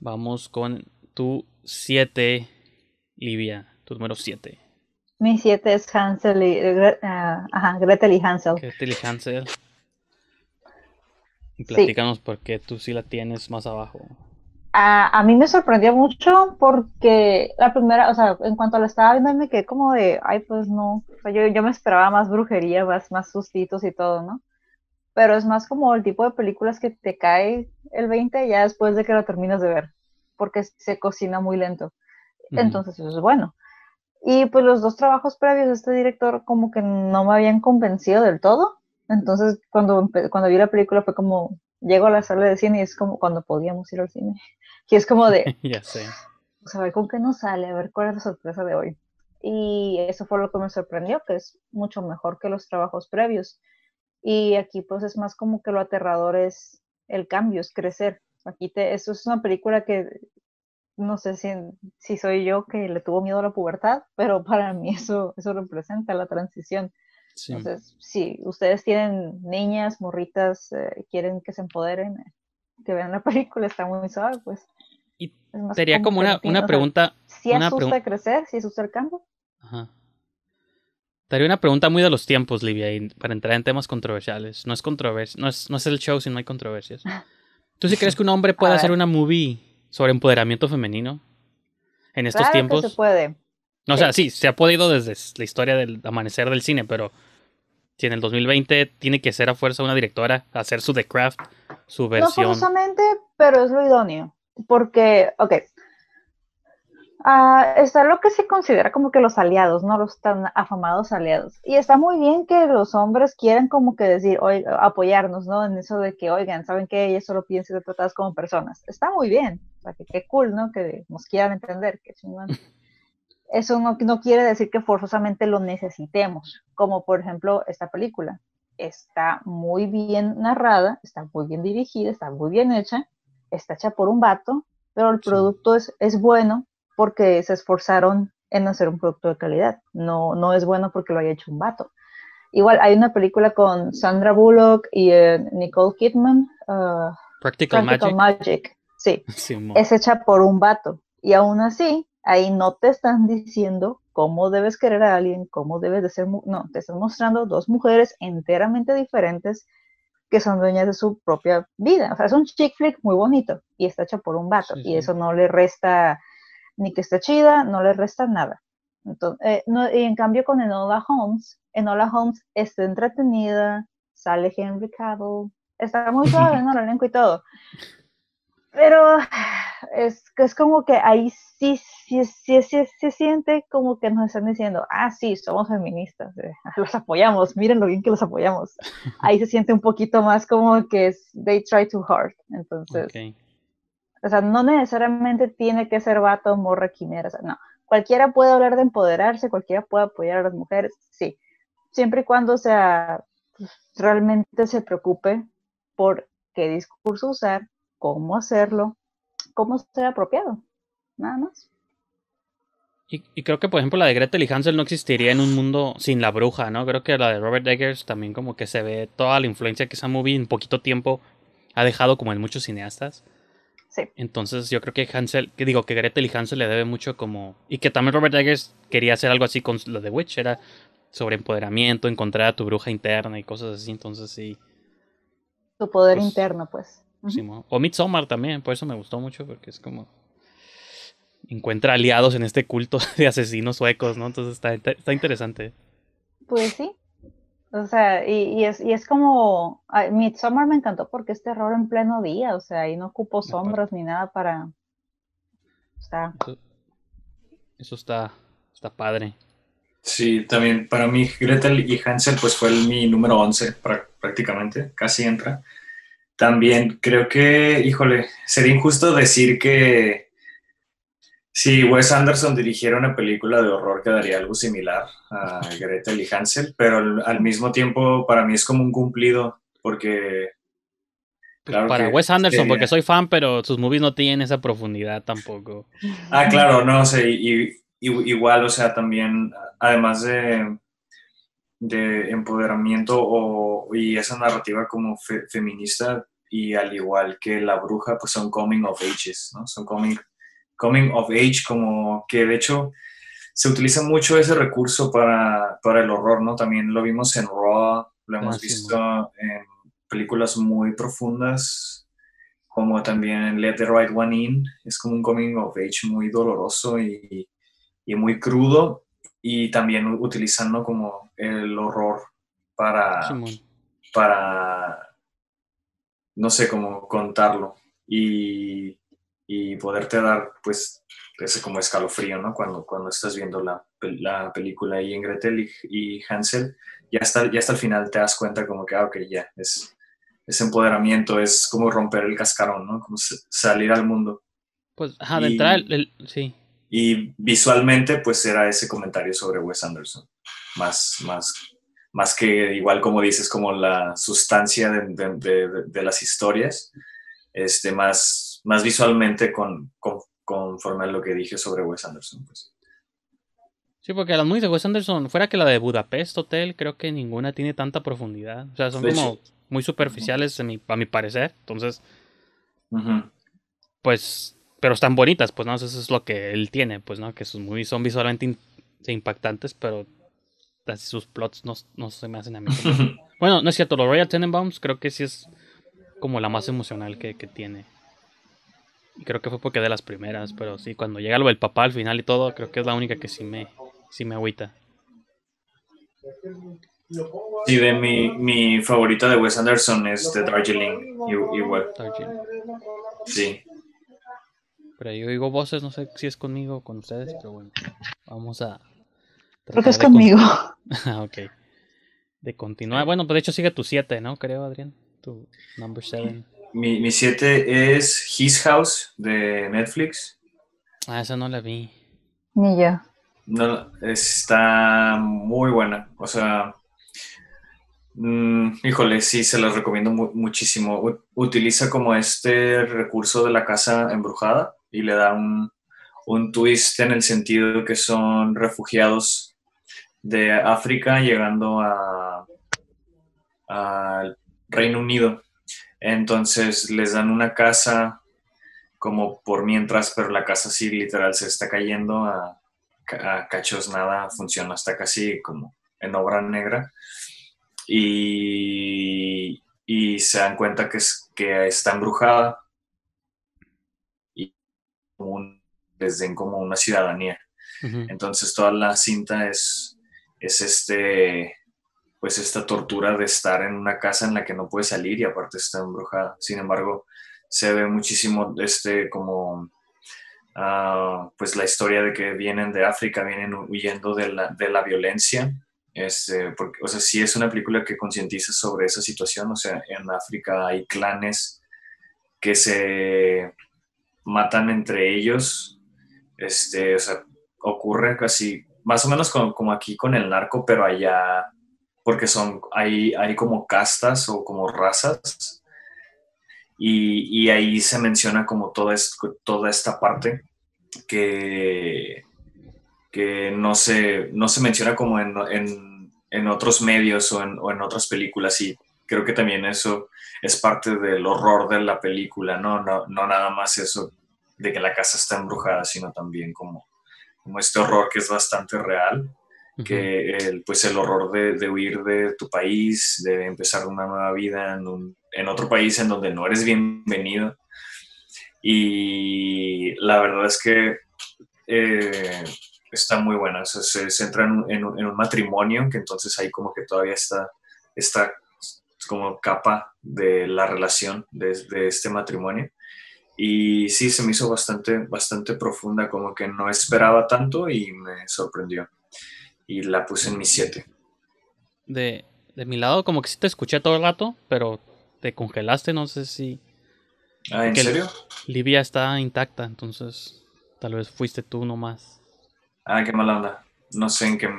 Vamos con tu 7, Livia, tu número 7. Mi 7 es Hansel eh, eh, ajá, Gretel y Hansel. Gretel y Hansel. Y platícanos por qué tú sí la tienes más abajo. a, mí me sorprendió mucho porque la primera, o sea, en cuanto la estaba viendo me quedé como de, ay, pues no, yo, me esperaba más brujería, más, más sustitos y todo, ¿no? pero es más como el tipo de películas que te cae el 20 ya después de que la terminas de ver, porque se cocina muy lento. Entonces eso es bueno. Y pues los dos trabajos previos de este director como que no me habían convencido del todo. Entonces cuando, cuando vi la película fue como, llego a la sala de cine y es como cuando podíamos ir al cine. Y es como de... ya sé. a ver con qué nos sale, a ver cuál es la sorpresa de hoy. Y eso fue lo que me sorprendió, que es mucho mejor que los trabajos previos y aquí pues es más como que lo aterrador es el cambio, es crecer. Aquí te, eso es una película que no sé si, si soy yo que le tuvo miedo a la pubertad, pero para mí eso, eso representa la transición. Entonces, si ustedes tienen niñas, morritas, eh, quieren que se empoderen, que vean la película, está muy suave, pues. Y sería como una, pregunta. si asusta crecer, si asusta el cambio. Ajá. Te una pregunta muy de los tiempos, Livia, para entrar en temas controversiales. No es controversia, no es, no es el show si no hay controversias. ¿Tú sí crees que un hombre puede hacer una movie sobre empoderamiento femenino en estos claro tiempos? Que se puede. No, O sea, eh, sí, se ha podido desde la historia del amanecer del cine, pero si en el 2020 tiene que ser a fuerza una directora, hacer su The Craft, su versión. No pero es lo idóneo. Porque, ok, Ah, está lo que se considera como que los aliados, ¿no? Los tan afamados aliados. Y está muy bien que los hombres quieran como que decir, apoyarnos, ¿no? En eso de que, oigan, ¿saben qué? ellos solo piensan ser tratadas como personas. Está muy bien. O sea, que qué cool, ¿no? Que nos quieran entender, que Eso no, quiere decir que forzosamente lo necesitemos, como por ejemplo esta película. Está muy bien narrada, está muy bien dirigida, está muy bien hecha, está hecha por un vato, pero el producto es bueno, porque se esforzaron en hacer un producto de calidad. No, no es bueno porque lo haya hecho un vato. Igual hay una película con Sandra Bullock y eh, Nicole Kidman. Uh, Practical, Magic. Sí. es hecha por un vato. Y aún así, ahí no te están diciendo cómo debes querer a alguien, cómo debes de ser. No, te están mostrando dos mujeres enteramente diferentes que son dueñas de su propia vida. O sea, es un chick flick muy bonito y está hecho por un vato. y eso no le resta ni que esté chida, no le resta nada. Entonces, eh, y en cambio con Enola Holmes, Enola Holmes está entretenida, sale Henry Cavill, está muy suave, El elenco y todo. Pero es, es como que ahí sí, sí, sí, sí, se siente como que nos están diciendo, ah, sí, somos feministas, eh, los apoyamos, miren lo bien que los apoyamos. Ahí se siente un poquito más como que es, they try too hard. Entonces, o sea, no necesariamente tiene que ser vato, morra, quimera, no. Cualquiera puede hablar de empoderarse, cualquiera puede apoyar a las mujeres, sí. Siempre y cuando sea, pues, realmente se preocupe por qué discurso usar, cómo hacerlo, cómo ser apropiado, nada más. Y, creo que, por ejemplo, la de Gretel y Hansel no existiría en un mundo sin la bruja, ¿no? Creo que la de Robert Eggers también como que se ve toda la influencia que esa movie en poquito tiempo ha dejado como en muchos cineastas. Entonces yo creo que Hansel, que digo que Gretel y Hansel le debe mucho como... Y que también Robert Eggers quería hacer algo así con lo de Witch, era sobre empoderamiento, encontrar a tu bruja interna y cosas así, entonces sí. Tu poder pues, interno, pues. O Midsommar también, por eso me gustó mucho, porque es como... Encuentra aliados en este culto de asesinos suecos, ¿no? Entonces está, está interesante. Pues sí, o sea, y, es, y es como, Midsommar me encantó porque es terror en pleno día, o sea, ahí no ocupo sombras ni nada para... Eso, está, está padre. Sí, también para mí Gretel y Hansel pues fue mi número 11 prácticamente, casi entra. También creo que, híjole, sería injusto decir que si Wes Anderson dirigiera una película de horror que daría algo similar a Gretel y Hansel, pero al, mismo tiempo para mí es como un cumplido, porque... Pues para Wes Anderson, porque soy fan, pero sus movies no tienen esa profundidad tampoco. Ah, claro, no, sé, igual, o sea, también, además de, de empoderamiento y esa narrativa como feminista, y al igual que La Bruja, pues son coming of ages, ¿no? Son coming coming of age, como que de hecho se utiliza mucho ese recurso para, para el horror, ¿no? También lo vimos en Raw, lo hemos ah, visto en películas muy profundas, como también Let the Right One In, es como un coming of age muy doloroso y, muy crudo, y también utilizando como el horror para, para no sé, cómo contarlo. Y y poderte dar pues ese como escalofrío, ¿no? Cuando, cuando estás viendo la, la película ahí en Gretel y, Hansel, ya hasta, ya hasta el final te das cuenta como que, ah, ok, ya, es, es empoderamiento, es como romper el cascarón, ¿no? Como salir al mundo. Pues, ajá, entrar, sí. Y visualmente, pues era ese comentario sobre Wes Anderson, más, más, más que igual como dices, como la sustancia de, de, de, de las historias, este, más más visualmente con, conforme a lo que dije sobre Wes Anderson. Pues. Sí, porque las movies de Wes Anderson, fuera que la de Budapest Hotel, creo que ninguna tiene tanta profundidad. O sea, son como muy superficiales a mi, parecer. Entonces, pues, pero están bonitas, pues, ¿no? Eso es lo que él tiene, pues, ¿no? Que sus movies son visualmente impactantes, pero sus plots no, se me hacen a mí. bueno, no es cierto, los Royal Tenenbaums creo que sí es como la más emocional que, que tiene. Y creo que fue porque de las primeras, pero sí, cuando llega lo del papá al final y todo, creo que es la única que sí me, sí me agüita. Sí, de mi, mi favorita de Wes Anderson es The Darjeeling, igual. Darjeeling. Sí. Pero yo digo voces, no sé si es conmigo o con ustedes, pero bueno, vamos a... Creo que es conmigo. Ah, ok. De continuar. Bueno, pues de hecho sigue tu 7, ¿no? Creo, Adrián. Tu number 7. Mi, mi siete es His House de Netflix. Ah, esa no la vi. Ni yo. No, está muy buena. O sea, mm, híjole, sí, se los recomiendo muchísimo. utiliza como este recurso de la casa embrujada y le da un, twist en el sentido que son refugiados de África llegando al Reino Unido. Entonces les dan una casa como por mientras, pero la casa sí literal se está cayendo a, cachos nada, funciona hasta casi como en obra negra. Y, se dan cuenta que, es, que está embrujada y les den como una ciudadanía. Entonces toda la cinta es, es este pues esta tortura de estar en una casa en la que no puede salir y aparte está embrujada. Sin embargo, se ve muchísimo este como ah, pues la historia de que vienen de África, vienen huyendo de la, violencia. Este, o sea, si es una película que concientiza sobre esa situación. O sea, en África hay clanes que se matan entre ellos. Este, o sea, ocurre casi, más o menos como, como aquí con el narco, pero allá porque son, hay, hay como castas o como razas, y, ahí se menciona como toda, esta parte que, que no, se, no se menciona como en, otros medios o en, otras películas, y creo que también eso es parte del horror de la película, ¿no? No, no nada más eso de que la casa está embrujada, sino también como, como este horror que es bastante real que el, pues el horror de, huir de tu país, de empezar una nueva vida en, otro país en donde no eres bienvenido. Y la verdad es que eh, está muy buena. se centra en un, en, matrimonio, que entonces ahí como que todavía está, está como capa de la relación de, este matrimonio y sí se me hizo bastante bastante profunda como que no esperaba tanto y me sorprendió y la puse en mi 7. De, de mi lado, como que sí te escuché todo el rato, pero te congelaste, no sé si. Ah, ¿en serio? Libia está intacta, entonces tal vez fuiste tú nomás. Ah, qué mala onda. No sé en qué, en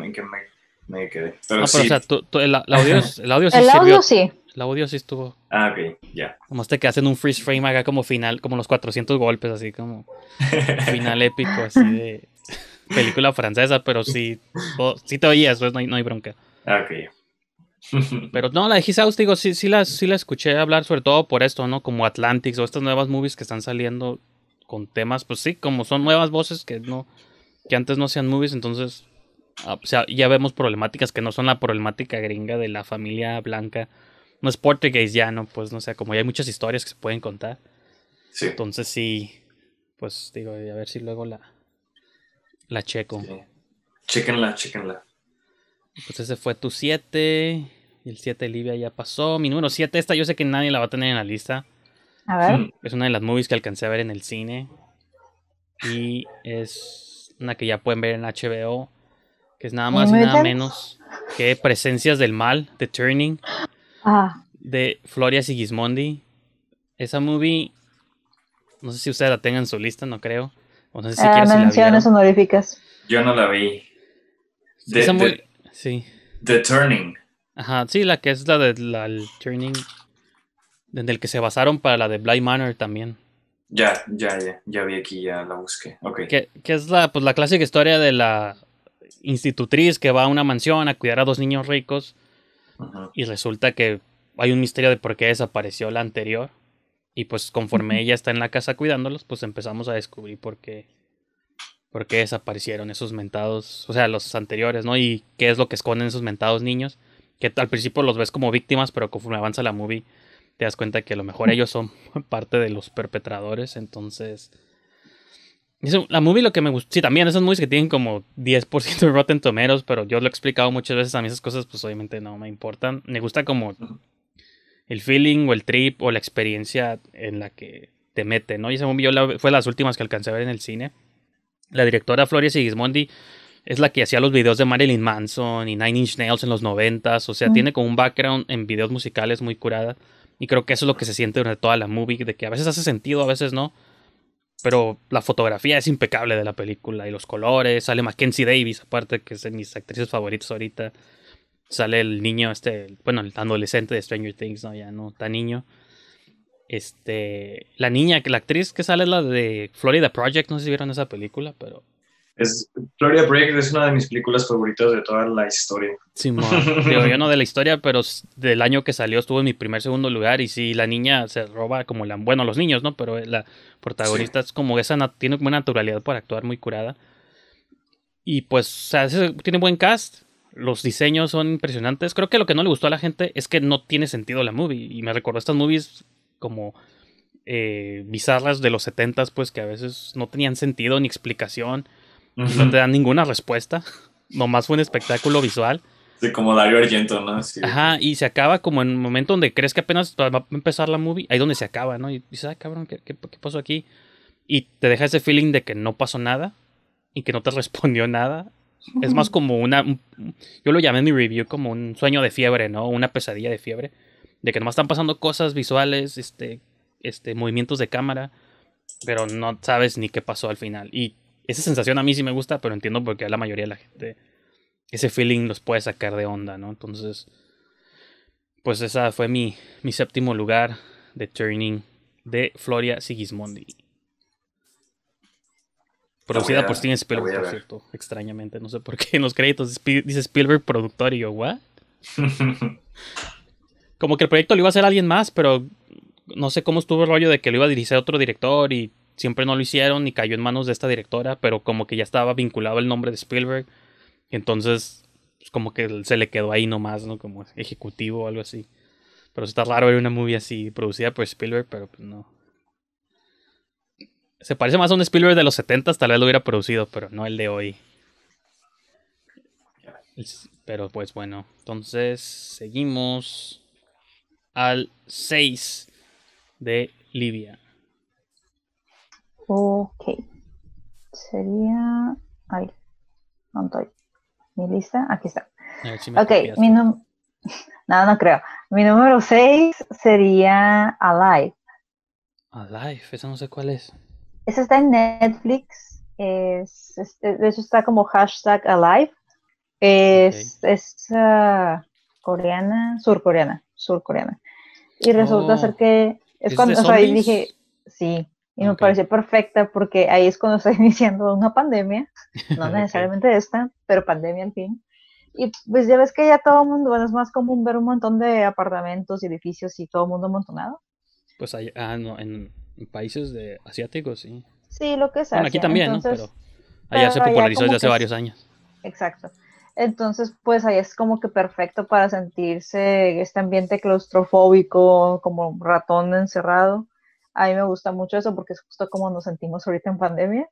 me, quedé. Pero ah, pero o sea, el, audio, el audio sí El sí. El audio sí estuvo. Ah, ok, ya. Como este que hacen un freeze frame haga como final, como los 400 golpes, así como final épico, así de, película francesa, pero sí, sí te oías, pues no hay, bronca. Ah, pero no, la de His digo, sí, sí, la, sí la escuché hablar, sobre todo por esto, ¿no? Como Atlantics o estas nuevas movies que están saliendo con temas, pues sí, como son nuevas voces que no que antes no hacían movies, entonces ah, ya vemos problemáticas que no son la problemática gringa de la familia blanca. No es portugués ya, ¿no? Pues no sé, como ya hay muchas historias que se pueden contar. Sí. Entonces sí, pues digo, a ver si luego la, la checo. Chequenla, chequenla. Pues ese fue tu 7. El 7 de Libia ya pasó. Mi número 7, esta yo sé que nadie la va a tener en la lista. A ver. Mm. Es una de las movies que alcancé a ver en el cine. Y es una que ya pueden ver en HBO. Que es nada más y nada menos que Presencias del Mal, The Turning. Ah. De Floria Sigismondi. Esa movie. No sé si ustedes la tengan en su lista, no creo. O no sé si honoríficas. Ah, Yo no la vi. The, sí. The Turning. Ajá, sí, la que es la del de, Turning. En el que se basaron para la de Bly Manor también. Ya, ya, ya, ya vi aquí, ya la busqué. Okay. Que, es la, pues, la clásica historia de la institutriz que va a una mansión a cuidar a dos niños ricos. Y resulta que hay un misterio de por qué desapareció la anterior. Y pues conforme ella está en la casa cuidándolos, pues empezamos a descubrir por qué, por qué desaparecieron esos mentados, o sea, los anteriores, ¿no? Y qué es lo que esconden esos mentados niños, que al principio los ves como víctimas, pero conforme avanza la movie, te das cuenta que a lo mejor ellos son parte de los perpetradores, entonces... la movie lo que me gusta, sí, también esas movies que tienen como 10% de Rotten Tomatoes, pero yo lo he explicado muchas veces, a mí esas cosas pues obviamente no me importan. Me gusta como el feeling o el trip o la experiencia en la que te mete, ¿no? Y según yo fue las últimas que alcancé a ver en el cine. La directora Floria Sigismondi es la que hacía los videos de Marilyn Manson y Nine Inch Nails en los noventas. O sea, tiene como un background en videos musicales muy curada. Y creo que eso es lo que se siente durante toda la movie, de que a veces hace sentido, a veces no. Pero la fotografía es impecable de la película y los colores. Sale Mackenzie Davis, aparte, que es de mis actrices favoritas ahorita sale el niño, este, bueno, el adolescente de Stranger Things, ¿no? Ya no tan niño. Este, la niña, la actriz que sale es la de Florida Project, no sé si vieron esa película, pero... Es, Florida Project es una de mis películas favoritas de toda la historia. Sí, yo no de la historia, pero del año que salió estuvo en mi primer, segundo lugar. Y sí, la niña se roba como la... Bueno, los niños, ¿no? Pero la protagonista es como esa... Tiene como una naturalidad para actuar muy curada. Y pues, tiene buen cast los diseños son impresionantes. Creo que lo que no le gustó a la gente es que no tiene sentido la movie. Y me recordó estas movies como eh, bizarras de los 70 pues que a veces no tenían sentido ni explicación. No te dan ninguna respuesta. Nomás fue un espectáculo visual. Sí, como Dario Argento, ¿no? Ajá, y se acaba como en un momento donde crees que apenas va a empezar la movie, ahí donde se acaba, ¿no? Y dices, ah, cabrón, qué pasó aquí? Y te deja ese feeling de que no pasó nada y que no te respondió nada es más como una. yo lo llamé en mi review como un sueño de fiebre, ¿no? Una pesadilla de fiebre. De que nomás están pasando cosas visuales, este, este, movimientos de cámara, pero no sabes ni qué pasó al final. Y esa sensación a mí sí me gusta, pero entiendo porque a la mayoría de la gente ese feeling los puede sacar de onda, ¿no? Entonces, pues esa fue mi, mi séptimo lugar de Turning de Floria Sigismondi. Producida por Steven Spielberg, por cierto, extrañamente. No sé por qué en los créditos dice Spielberg productor y yo, ¿what? Como que el proyecto lo iba a hacer alguien más, pero no sé cómo estuvo el rollo de que lo iba a dirigir a otro director y siempre no lo hicieron y cayó en manos de esta directora, pero como que ya estaba vinculado el nombre de Spielberg. Entonces, pues, como que se le quedó ahí nomás, ¿no? Como ejecutivo o algo así. Pero está raro ver una movie así producida por Spielberg, pero pues no. Se parece más a un Spielberg de los 70, tal vez lo hubiera producido, pero no el de hoy. Pero pues bueno, entonces seguimos al 6 de Libia. Ok. Sería... Ay, no estoy. ¿Mi lista? Aquí está. ok, mi número... No, no creo. Mi número 6 sería Alive. Alive, esa no sé cuál es. Esa está en Netflix. eso está como hashtag Alive. Es, ah, coreana, surcoreana, surcoreana. Y resulta oh. ser que es, cuando, o dije, sí, y me pareció perfecta porque ahí es cuando está iniciando una pandemia, no necesariamente esta, pero pandemia en fin. Y pues ya ves que ya todo el mundo, bueno, es más común ver un montón de apartamentos, edificios y todo el mundo amontonado. Pues ahí, ah, no, en, países de asiáticos, sí. Sí, lo que es aquí también, ¿no? Pero allá se popularizó desde hace varios años. Exacto. Entonces, pues ahí es como que perfecto para sentirse este ambiente claustrofóbico, como ratón encerrado. A mí me gusta mucho eso porque es justo como nos sentimos ahorita en pandemia.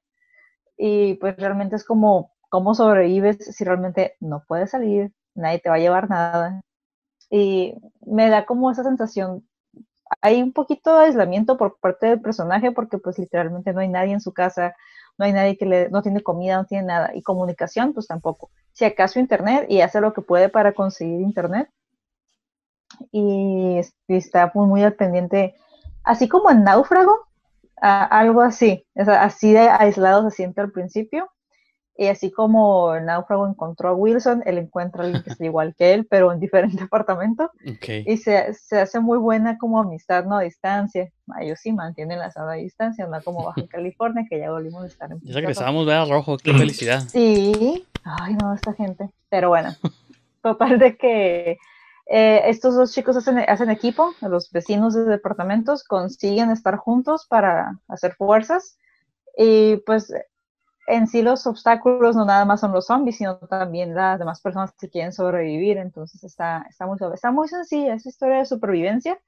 Y pues realmente es como, ¿cómo sobrevives si realmente no puedes salir? Nadie te va a llevar nada. Y me da como esa sensación hay un poquito de aislamiento por parte del personaje porque pues literalmente no hay nadie en su casa, no hay nadie que le, no tiene comida, no tiene nada, y comunicación pues tampoco. Si acaso internet y hace lo que puede para conseguir internet y, este, está muy, muy al pendiente, así como en Náufrago, algo así, o así de aislado se siente al principio y así como el Náufrago encontró a Wilson, él encuentra a alguien que es igual que él, pero en diferente apartamento. Y se, hace muy buena como amistad, no a distancia. Ah, ellos sí mantienen la sala a distancia, no como Baja California, que ya volvimos a estar en. Ya regresamos, vea, rojo, qué felicidad. Sí, ay, no, esta gente. Pero bueno, total de que eh, estos dos chicos hacen, hacen equipo, los vecinos de departamentos consiguen estar juntos para hacer fuerzas. Y pues en sí los obstáculos no nada más son los zombies, sino también las demás personas que quieren sobrevivir. Entonces está, está muy está muy sencilla, es historia de supervivencia,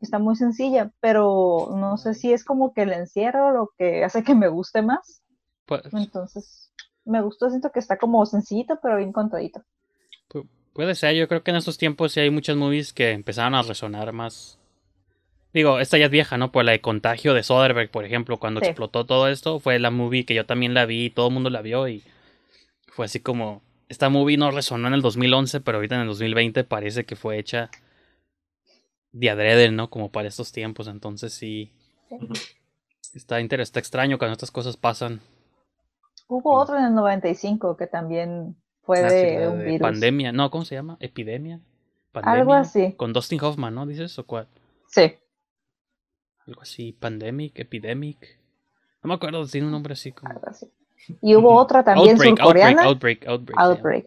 está muy sencilla, pero no sé si es como que el encierro lo que hace que me guste más. Pues, Entonces, me gustó, siento que está como sencillito, pero bien contadito. Puede ser, yo creo que en estos tiempos sí hay muchas movies que empezaron a resonar más Digo, esta ya es vieja, ¿no? Por la de Contagio de Soderbergh, por ejemplo, cuando explotó todo esto, fue la movie que yo también la vi, todo el mundo la vio y fue así como... Esta movie no resonó en el 2011, pero ahorita en el 2020 parece que fue hecha de adrede, ¿no? Como para estos tiempos, entonces sí. Está, interés, extraño cuando estas cosas pasan. Hubo otro en el 95 que también fue ah, de, un virus. Pandemia, no, ¿cómo se llama? Epidemia. Pandemia, Algo así. Con Dustin Hoffman, ¿no? ¿Dices o cuál? Sí algo así, Pandemic, Epidemic. No me acuerdo, tiene un nombre así como. Y hubo otra también surcoreana. Outbreak, outbreak, outbreak.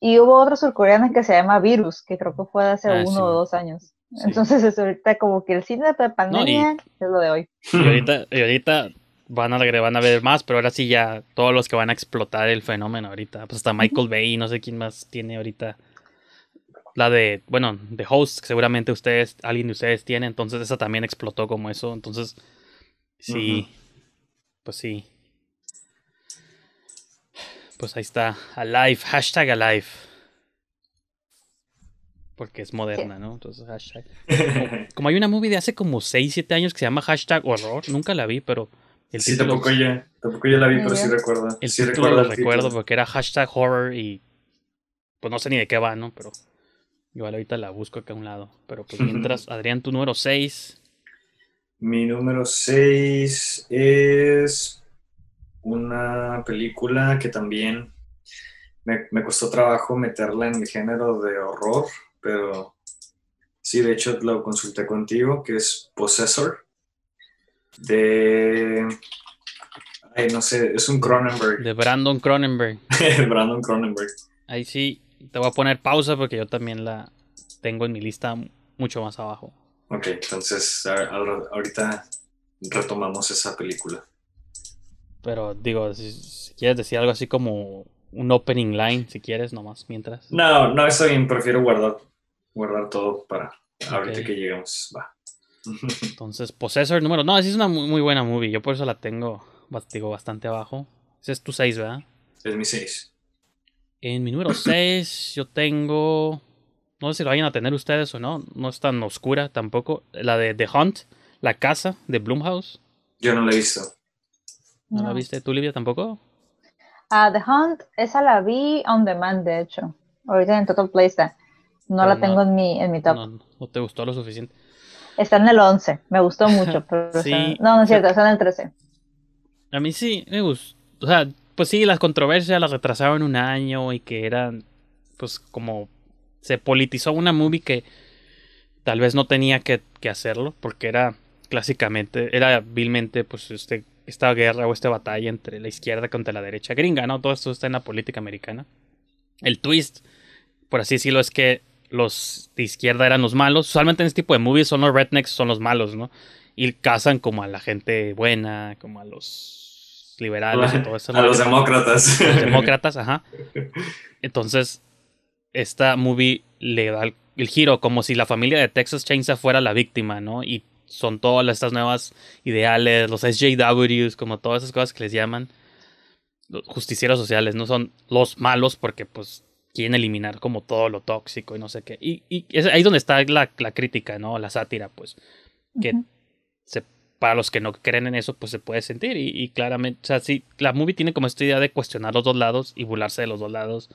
Y hubo otra surcoreana que se llama Virus, que creo que fue hace ah, uno o dos años. Entonces, es ahorita como que el cine de pandemia es lo de hoy. Y ahorita, van a, ver más, pero ahora sí ya todos los que van a explotar el fenómeno ahorita. Pues hasta Michael Bay no sé quién más tiene ahorita la de, bueno, de Host, que seguramente ustedes, alguien de ustedes tiene, entonces esa también explotó como eso. Entonces, sí, pues sí. Pues ahí está, Alive, hashtag Alive. Porque es moderna, ¿no? Entonces, hashtag. Como, hay una movie de hace como 6, 7 años que se llama hashtag horror, nunca la vi, pero... sí, tampoco, yo, tampoco yo la vi, pero sí recuerdo. El sí título recuerdo, recuerdo porque era hashtag horror y pues no sé ni de qué va, ¿no? Pero Igual ahorita la busco acá a un lado. Pero pues, mientras, Adrián, tu número 6. Mi número 6 es una película que también me, costó trabajo meterla en el género de horror, pero sí, de hecho lo consulté contigo, que es Possessor, de... Ay, no sé, es un Cronenberg. De Brandon Cronenberg. Brandon Cronenberg. Ahí sí, te voy a poner pausa porque yo también la tengo en mi lista mucho más abajo. Ok, entonces ahorita retomamos esa película. Pero digo, si, quieres decir algo así como un opening line, si quieres, nomás mientras. No, no, está bien, prefiero guardar, guardar todo para ahorita que lleguemos. Va. Entonces, Possessor número. No, es una muy, buena movie. Yo por eso la tengo bastante abajo. Ese es tu 6, ¿verdad? Es mi 6. En mi número 6 yo tengo, no sé si lo vayan a tener ustedes o no, no es tan oscura tampoco, la de The Hunt, La Casa de Blumhouse. Yo no la he visto. ¿No, la viste tú, Livia, tampoco? Ah, The Hunt, esa la vi on demand, de hecho. Ahorita en Total Play No la tengo en mi, en mi top. No, no, te gustó lo suficiente. Está en el 11, me gustó mucho. Pero no, no es cierto, está en el 13. A mí sí me gustó. O sea, pues sí, las controversias las retrasaron un año y que eran, pues como se politizó una movie que tal vez no tenía que, hacerlo, porque era clásicamente, era vilmente, pues este, esta guerra o esta batalla entre la izquierda contra la derecha gringa, ¿no? Todo esto está en la política americana. El twist, por así decirlo, es que los de izquierda eran los malos. Usualmente en este tipo de movies son los rednecks, son los malos, ¿no? Y cazan como a la gente buena, como a los liberales y todo eso. A los demócratas. Los demócratas, ajá. Entonces, esta movie le da el giro, como si la familia de Texas Chainsaw fuera la víctima, ¿no? Y son todas estas nuevas ideales, los SJWs, como todas esas cosas que les llaman. justicieros sociales, no son los malos porque pues quieren eliminar como todo lo tóxico y no sé qué. Y, ahí es donde está la, crítica, ¿no? La sátira, pues. Que para los que no creen en eso, pues se puede sentir. Y, claramente, o sea, sí, la movie tiene como esta idea de cuestionar los dos lados y burlarse de los dos lados.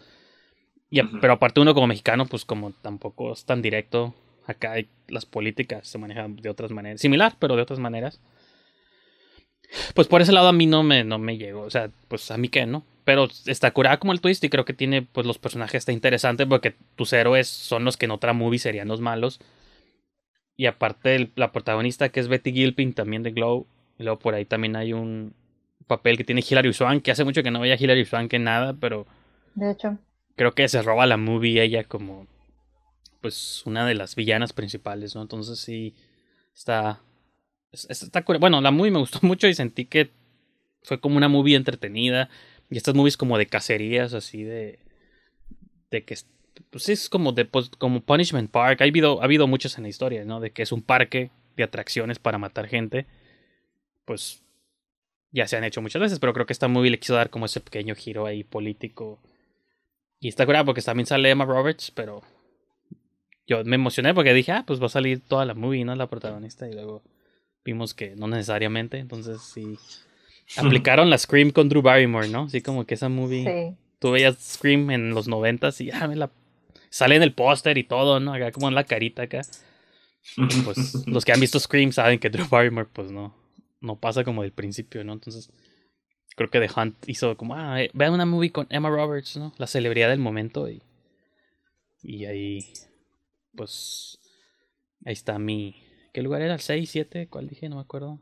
Y, Pero aparte uno como mexicano, pues como tampoco es tan directo. Acá hay, las políticas se manejan de otras maneras. Similar, pero de otras maneras. Pues por ese lado a mí no me, no me llegó. O sea, pues a mí que ¿no? Pero está curada como el twist y creo que tiene, pues los personajes está interesante porque tus héroes son los que en otra movie serían los malos y aparte la protagonista que es Betty Gilpin también de Glow. Y luego por ahí también hay un papel que tiene Hilary Swank, que hace mucho que no veía Hilary Swank en nada, pero... De hecho. Creo que se roba la movie ella como pues una de las villanas principales, ¿no? Entonces sí está... Está, bueno, la movie me gustó mucho y sentí que fue como una movie entretenida. Y estas movies como de cacerías, así de. de que pues es como, de, pues, como Punishment Park. Ha habido, ha habido muchos en la historia, ¿no? De que es un parque de atracciones para matar gente. Pues ya se han hecho muchas veces, pero creo que esta movie le quiso dar como ese pequeño giro ahí político. Y está curado porque también sale Emma Roberts, pero yo me emocioné porque dije, ah, pues va a salir toda la movie, ¿no? La protagonista. Y luego vimos que no necesariamente, entonces sí. Aplicaron la Scream con Drew Barrymore, ¿no? Así como que esa movie. Sí. Tú veías Scream en los noventas y ya ah, me la sale en el póster y todo, ¿no? Acá como en la carita acá. pues los que han visto Scream saben que Drew Barrymore, pues no, no pasa como del principio, ¿no? Entonces, creo que The Hunt hizo como, ah, eh, vean una movie con Emma Roberts, ¿no? La celebridad del momento y, y ahí, pues, ahí está mi... ¿Qué lugar era? ¿El 6, 7? ¿Cuál dije? No me acuerdo.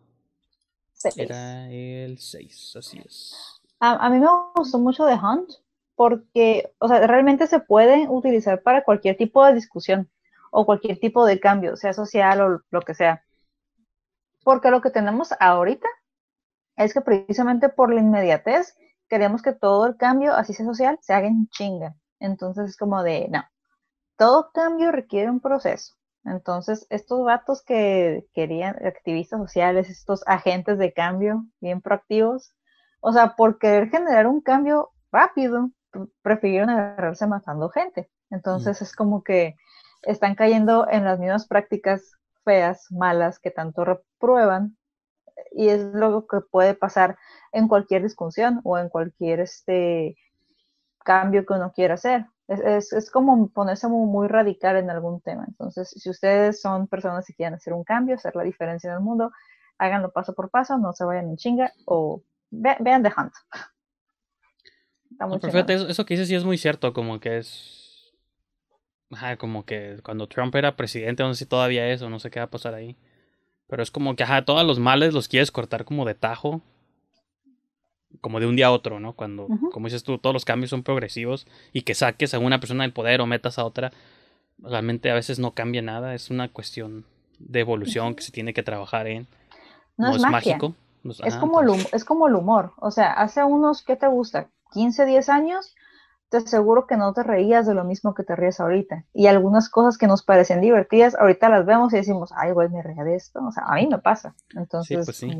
Era el 6, así es. A, a, mí me gustó mucho The Hunt porque, o sea, realmente se puede utilizar para cualquier tipo de discusión o cualquier tipo de cambio, sea social o lo que sea. Porque lo que tenemos ahorita es que precisamente por la inmediatez queremos que todo el cambio, así sea social, se haga en chinga. Entonces es como de, no, todo cambio requiere un proceso. Entonces, estos vatos que querían, activistas sociales, estos agentes de cambio bien proactivos, o sea, por querer generar un cambio rápido, prefirieron agarrarse matando gente. Entonces es como que están cayendo en las mismas prácticas feas, malas, que tanto reprueban, y es lo que puede pasar en cualquier discusión o en cualquier este cambio que uno quiera hacer. Es, como ponerse muy, radical en algún tema. Entonces, si ustedes son personas que quieren hacer un cambio, hacer la diferencia en el mundo, háganlo paso por paso, no se vayan en chinga o vean dejando eso, que dices sí es muy cierto, como que es... como que cuando Trump era presidente, no sé si todavía es o no sé qué va a pasar ahí. Pero es como que, ajá, todos los males los quieres cortar como de tajo. Como de un día a otro, ¿no? Cuando, como dices tú, todos los cambios son progresivos y que saques a una persona del poder o metas a otra, realmente a veces no cambia nada. Es una cuestión de evolución que se tiene que trabajar en. No, es, mágico. es, como el, es como el humor. O sea, hace unos, que te gusta? 15, 10 años, te aseguro que no te reías de lo mismo que te ríes ahorita. Y algunas cosas que nos parecen divertidas, ahorita las vemos y decimos, ay, güey, me reía de esto. O sea, a mí no pasa. Entonces, pues sí,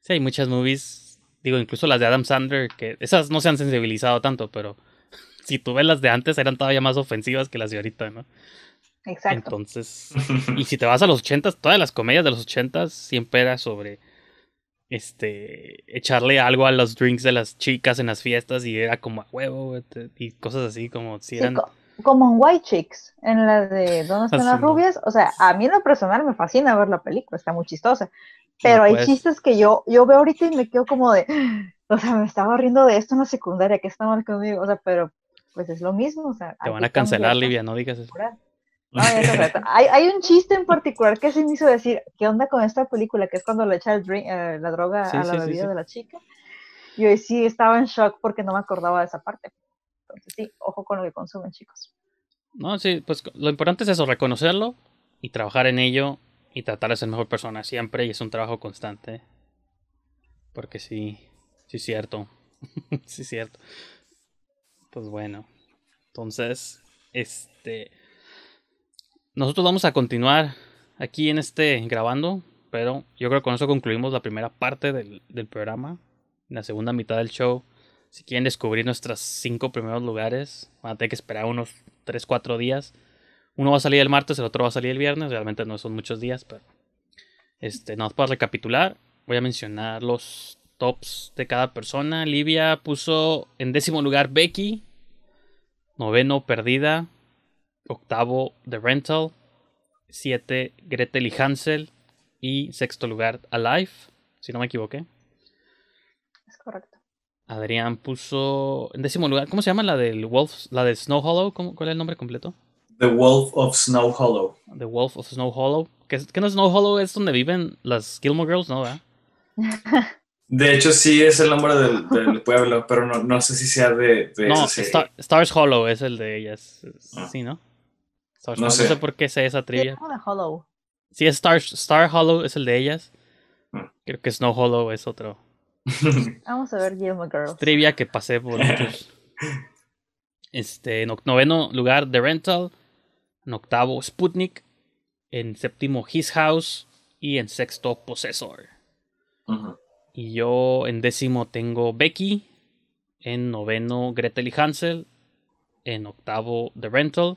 sí. hay muchas movies, digo, incluso las de Adam Sandler, que esas no se han sensibilizado tanto, pero si tú ves las de antes, eran todavía más ofensivas que las de ahorita, ¿no? Exacto. Entonces, y si te vas a los ochentas, todas las comedias de los ochentas siempre era sobre este, echarle algo a los drinks de las chicas en las fiestas y era como a huevo y cosas así como si eran... como en White Chicks, en la de ¿Dónde están las rubias? O sea, a mí en lo personal me fascina ver la película, está muy chistosa, pero hay pues. chistes que yo, yo veo ahorita y me quedo como de, o sea, me estaba riendo de esto en la secundaria, que está mal conmigo, o sea, pero pues es lo mismo, o sea... Te van a cancelar, Livia, no digas eso. hay, un chiste en particular que se me hizo decir, ¿qué onda con esta película? Que es cuando le echa eh, la droga a la bebida de la chica. Y Yo sí estaba en shock porque no me acordaba de esa parte. Entonces sí, ojo con lo que consumen, chicos. No, sí, pues lo importante es eso, reconocerlo y trabajar en ello y tratar de ser mejor persona siempre y es un trabajo constante. Porque sí, sí es cierto. sí es cierto. Pues bueno. Entonces, este... Nosotros vamos a continuar aquí en este grabando, pero yo creo que con eso concluimos la primera parte del, programa. la segunda mitad del show, si quieren descubrir nuestros cinco primeros lugares, van a tener que esperar unos 3-4 días. Uno va a salir el martes, el otro va a salir el viernes. Realmente no son muchos días, pero. Este, nada más para recapitular, voy a mencionar los tops de cada persona. Livia puso en décimo lugar Becky, noveno Perdida, octavo The Rental, siete Gretel y Hansel y sexto lugar Alive, si no me equivoqué. Es correcto. Adrián puso en décimo lugar, ¿cómo se llama la del Wolf, la de Snow Hollow? ¿Cuál es el nombre completo? The Wolf of Snow Hollow. The Wolf of Snow Hollow. ¿Qué, qué no Snow Hollow es donde viven las Gilmore Girls, no? De hecho, sí es el nombre del, pueblo, pero no, no, sé si sea de. no, Stars Hollow es el de ellas. Ah. Sí, ¿no? no, sé. por qué sé esa trivia. Si Hollow? Sí, Star, Star Hollow es el de ellas. Mm. Creo que Snow Hollow es otro. Vamos a ver Gilmore Girls. Trivia que pasé por Este, noveno lugar, The Rental. En octavo, Sputnik. En séptimo, His House. Y en sexto, Possessor. Y yo en décimo tengo Becky. En noveno, Gretel y Hansel. En octavo, The Rental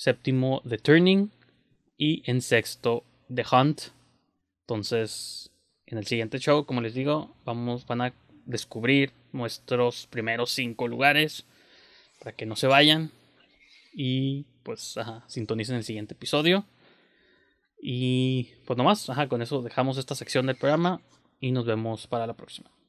séptimo The Turning y en sexto The Hunt. Entonces, en el siguiente show, como les digo, vamos, van a descubrir nuestros primeros cinco lugares para que no se vayan y pues sintonicen el siguiente episodio. Y pues nomás, ajá, con eso dejamos esta sección del programa y nos vemos para la próxima.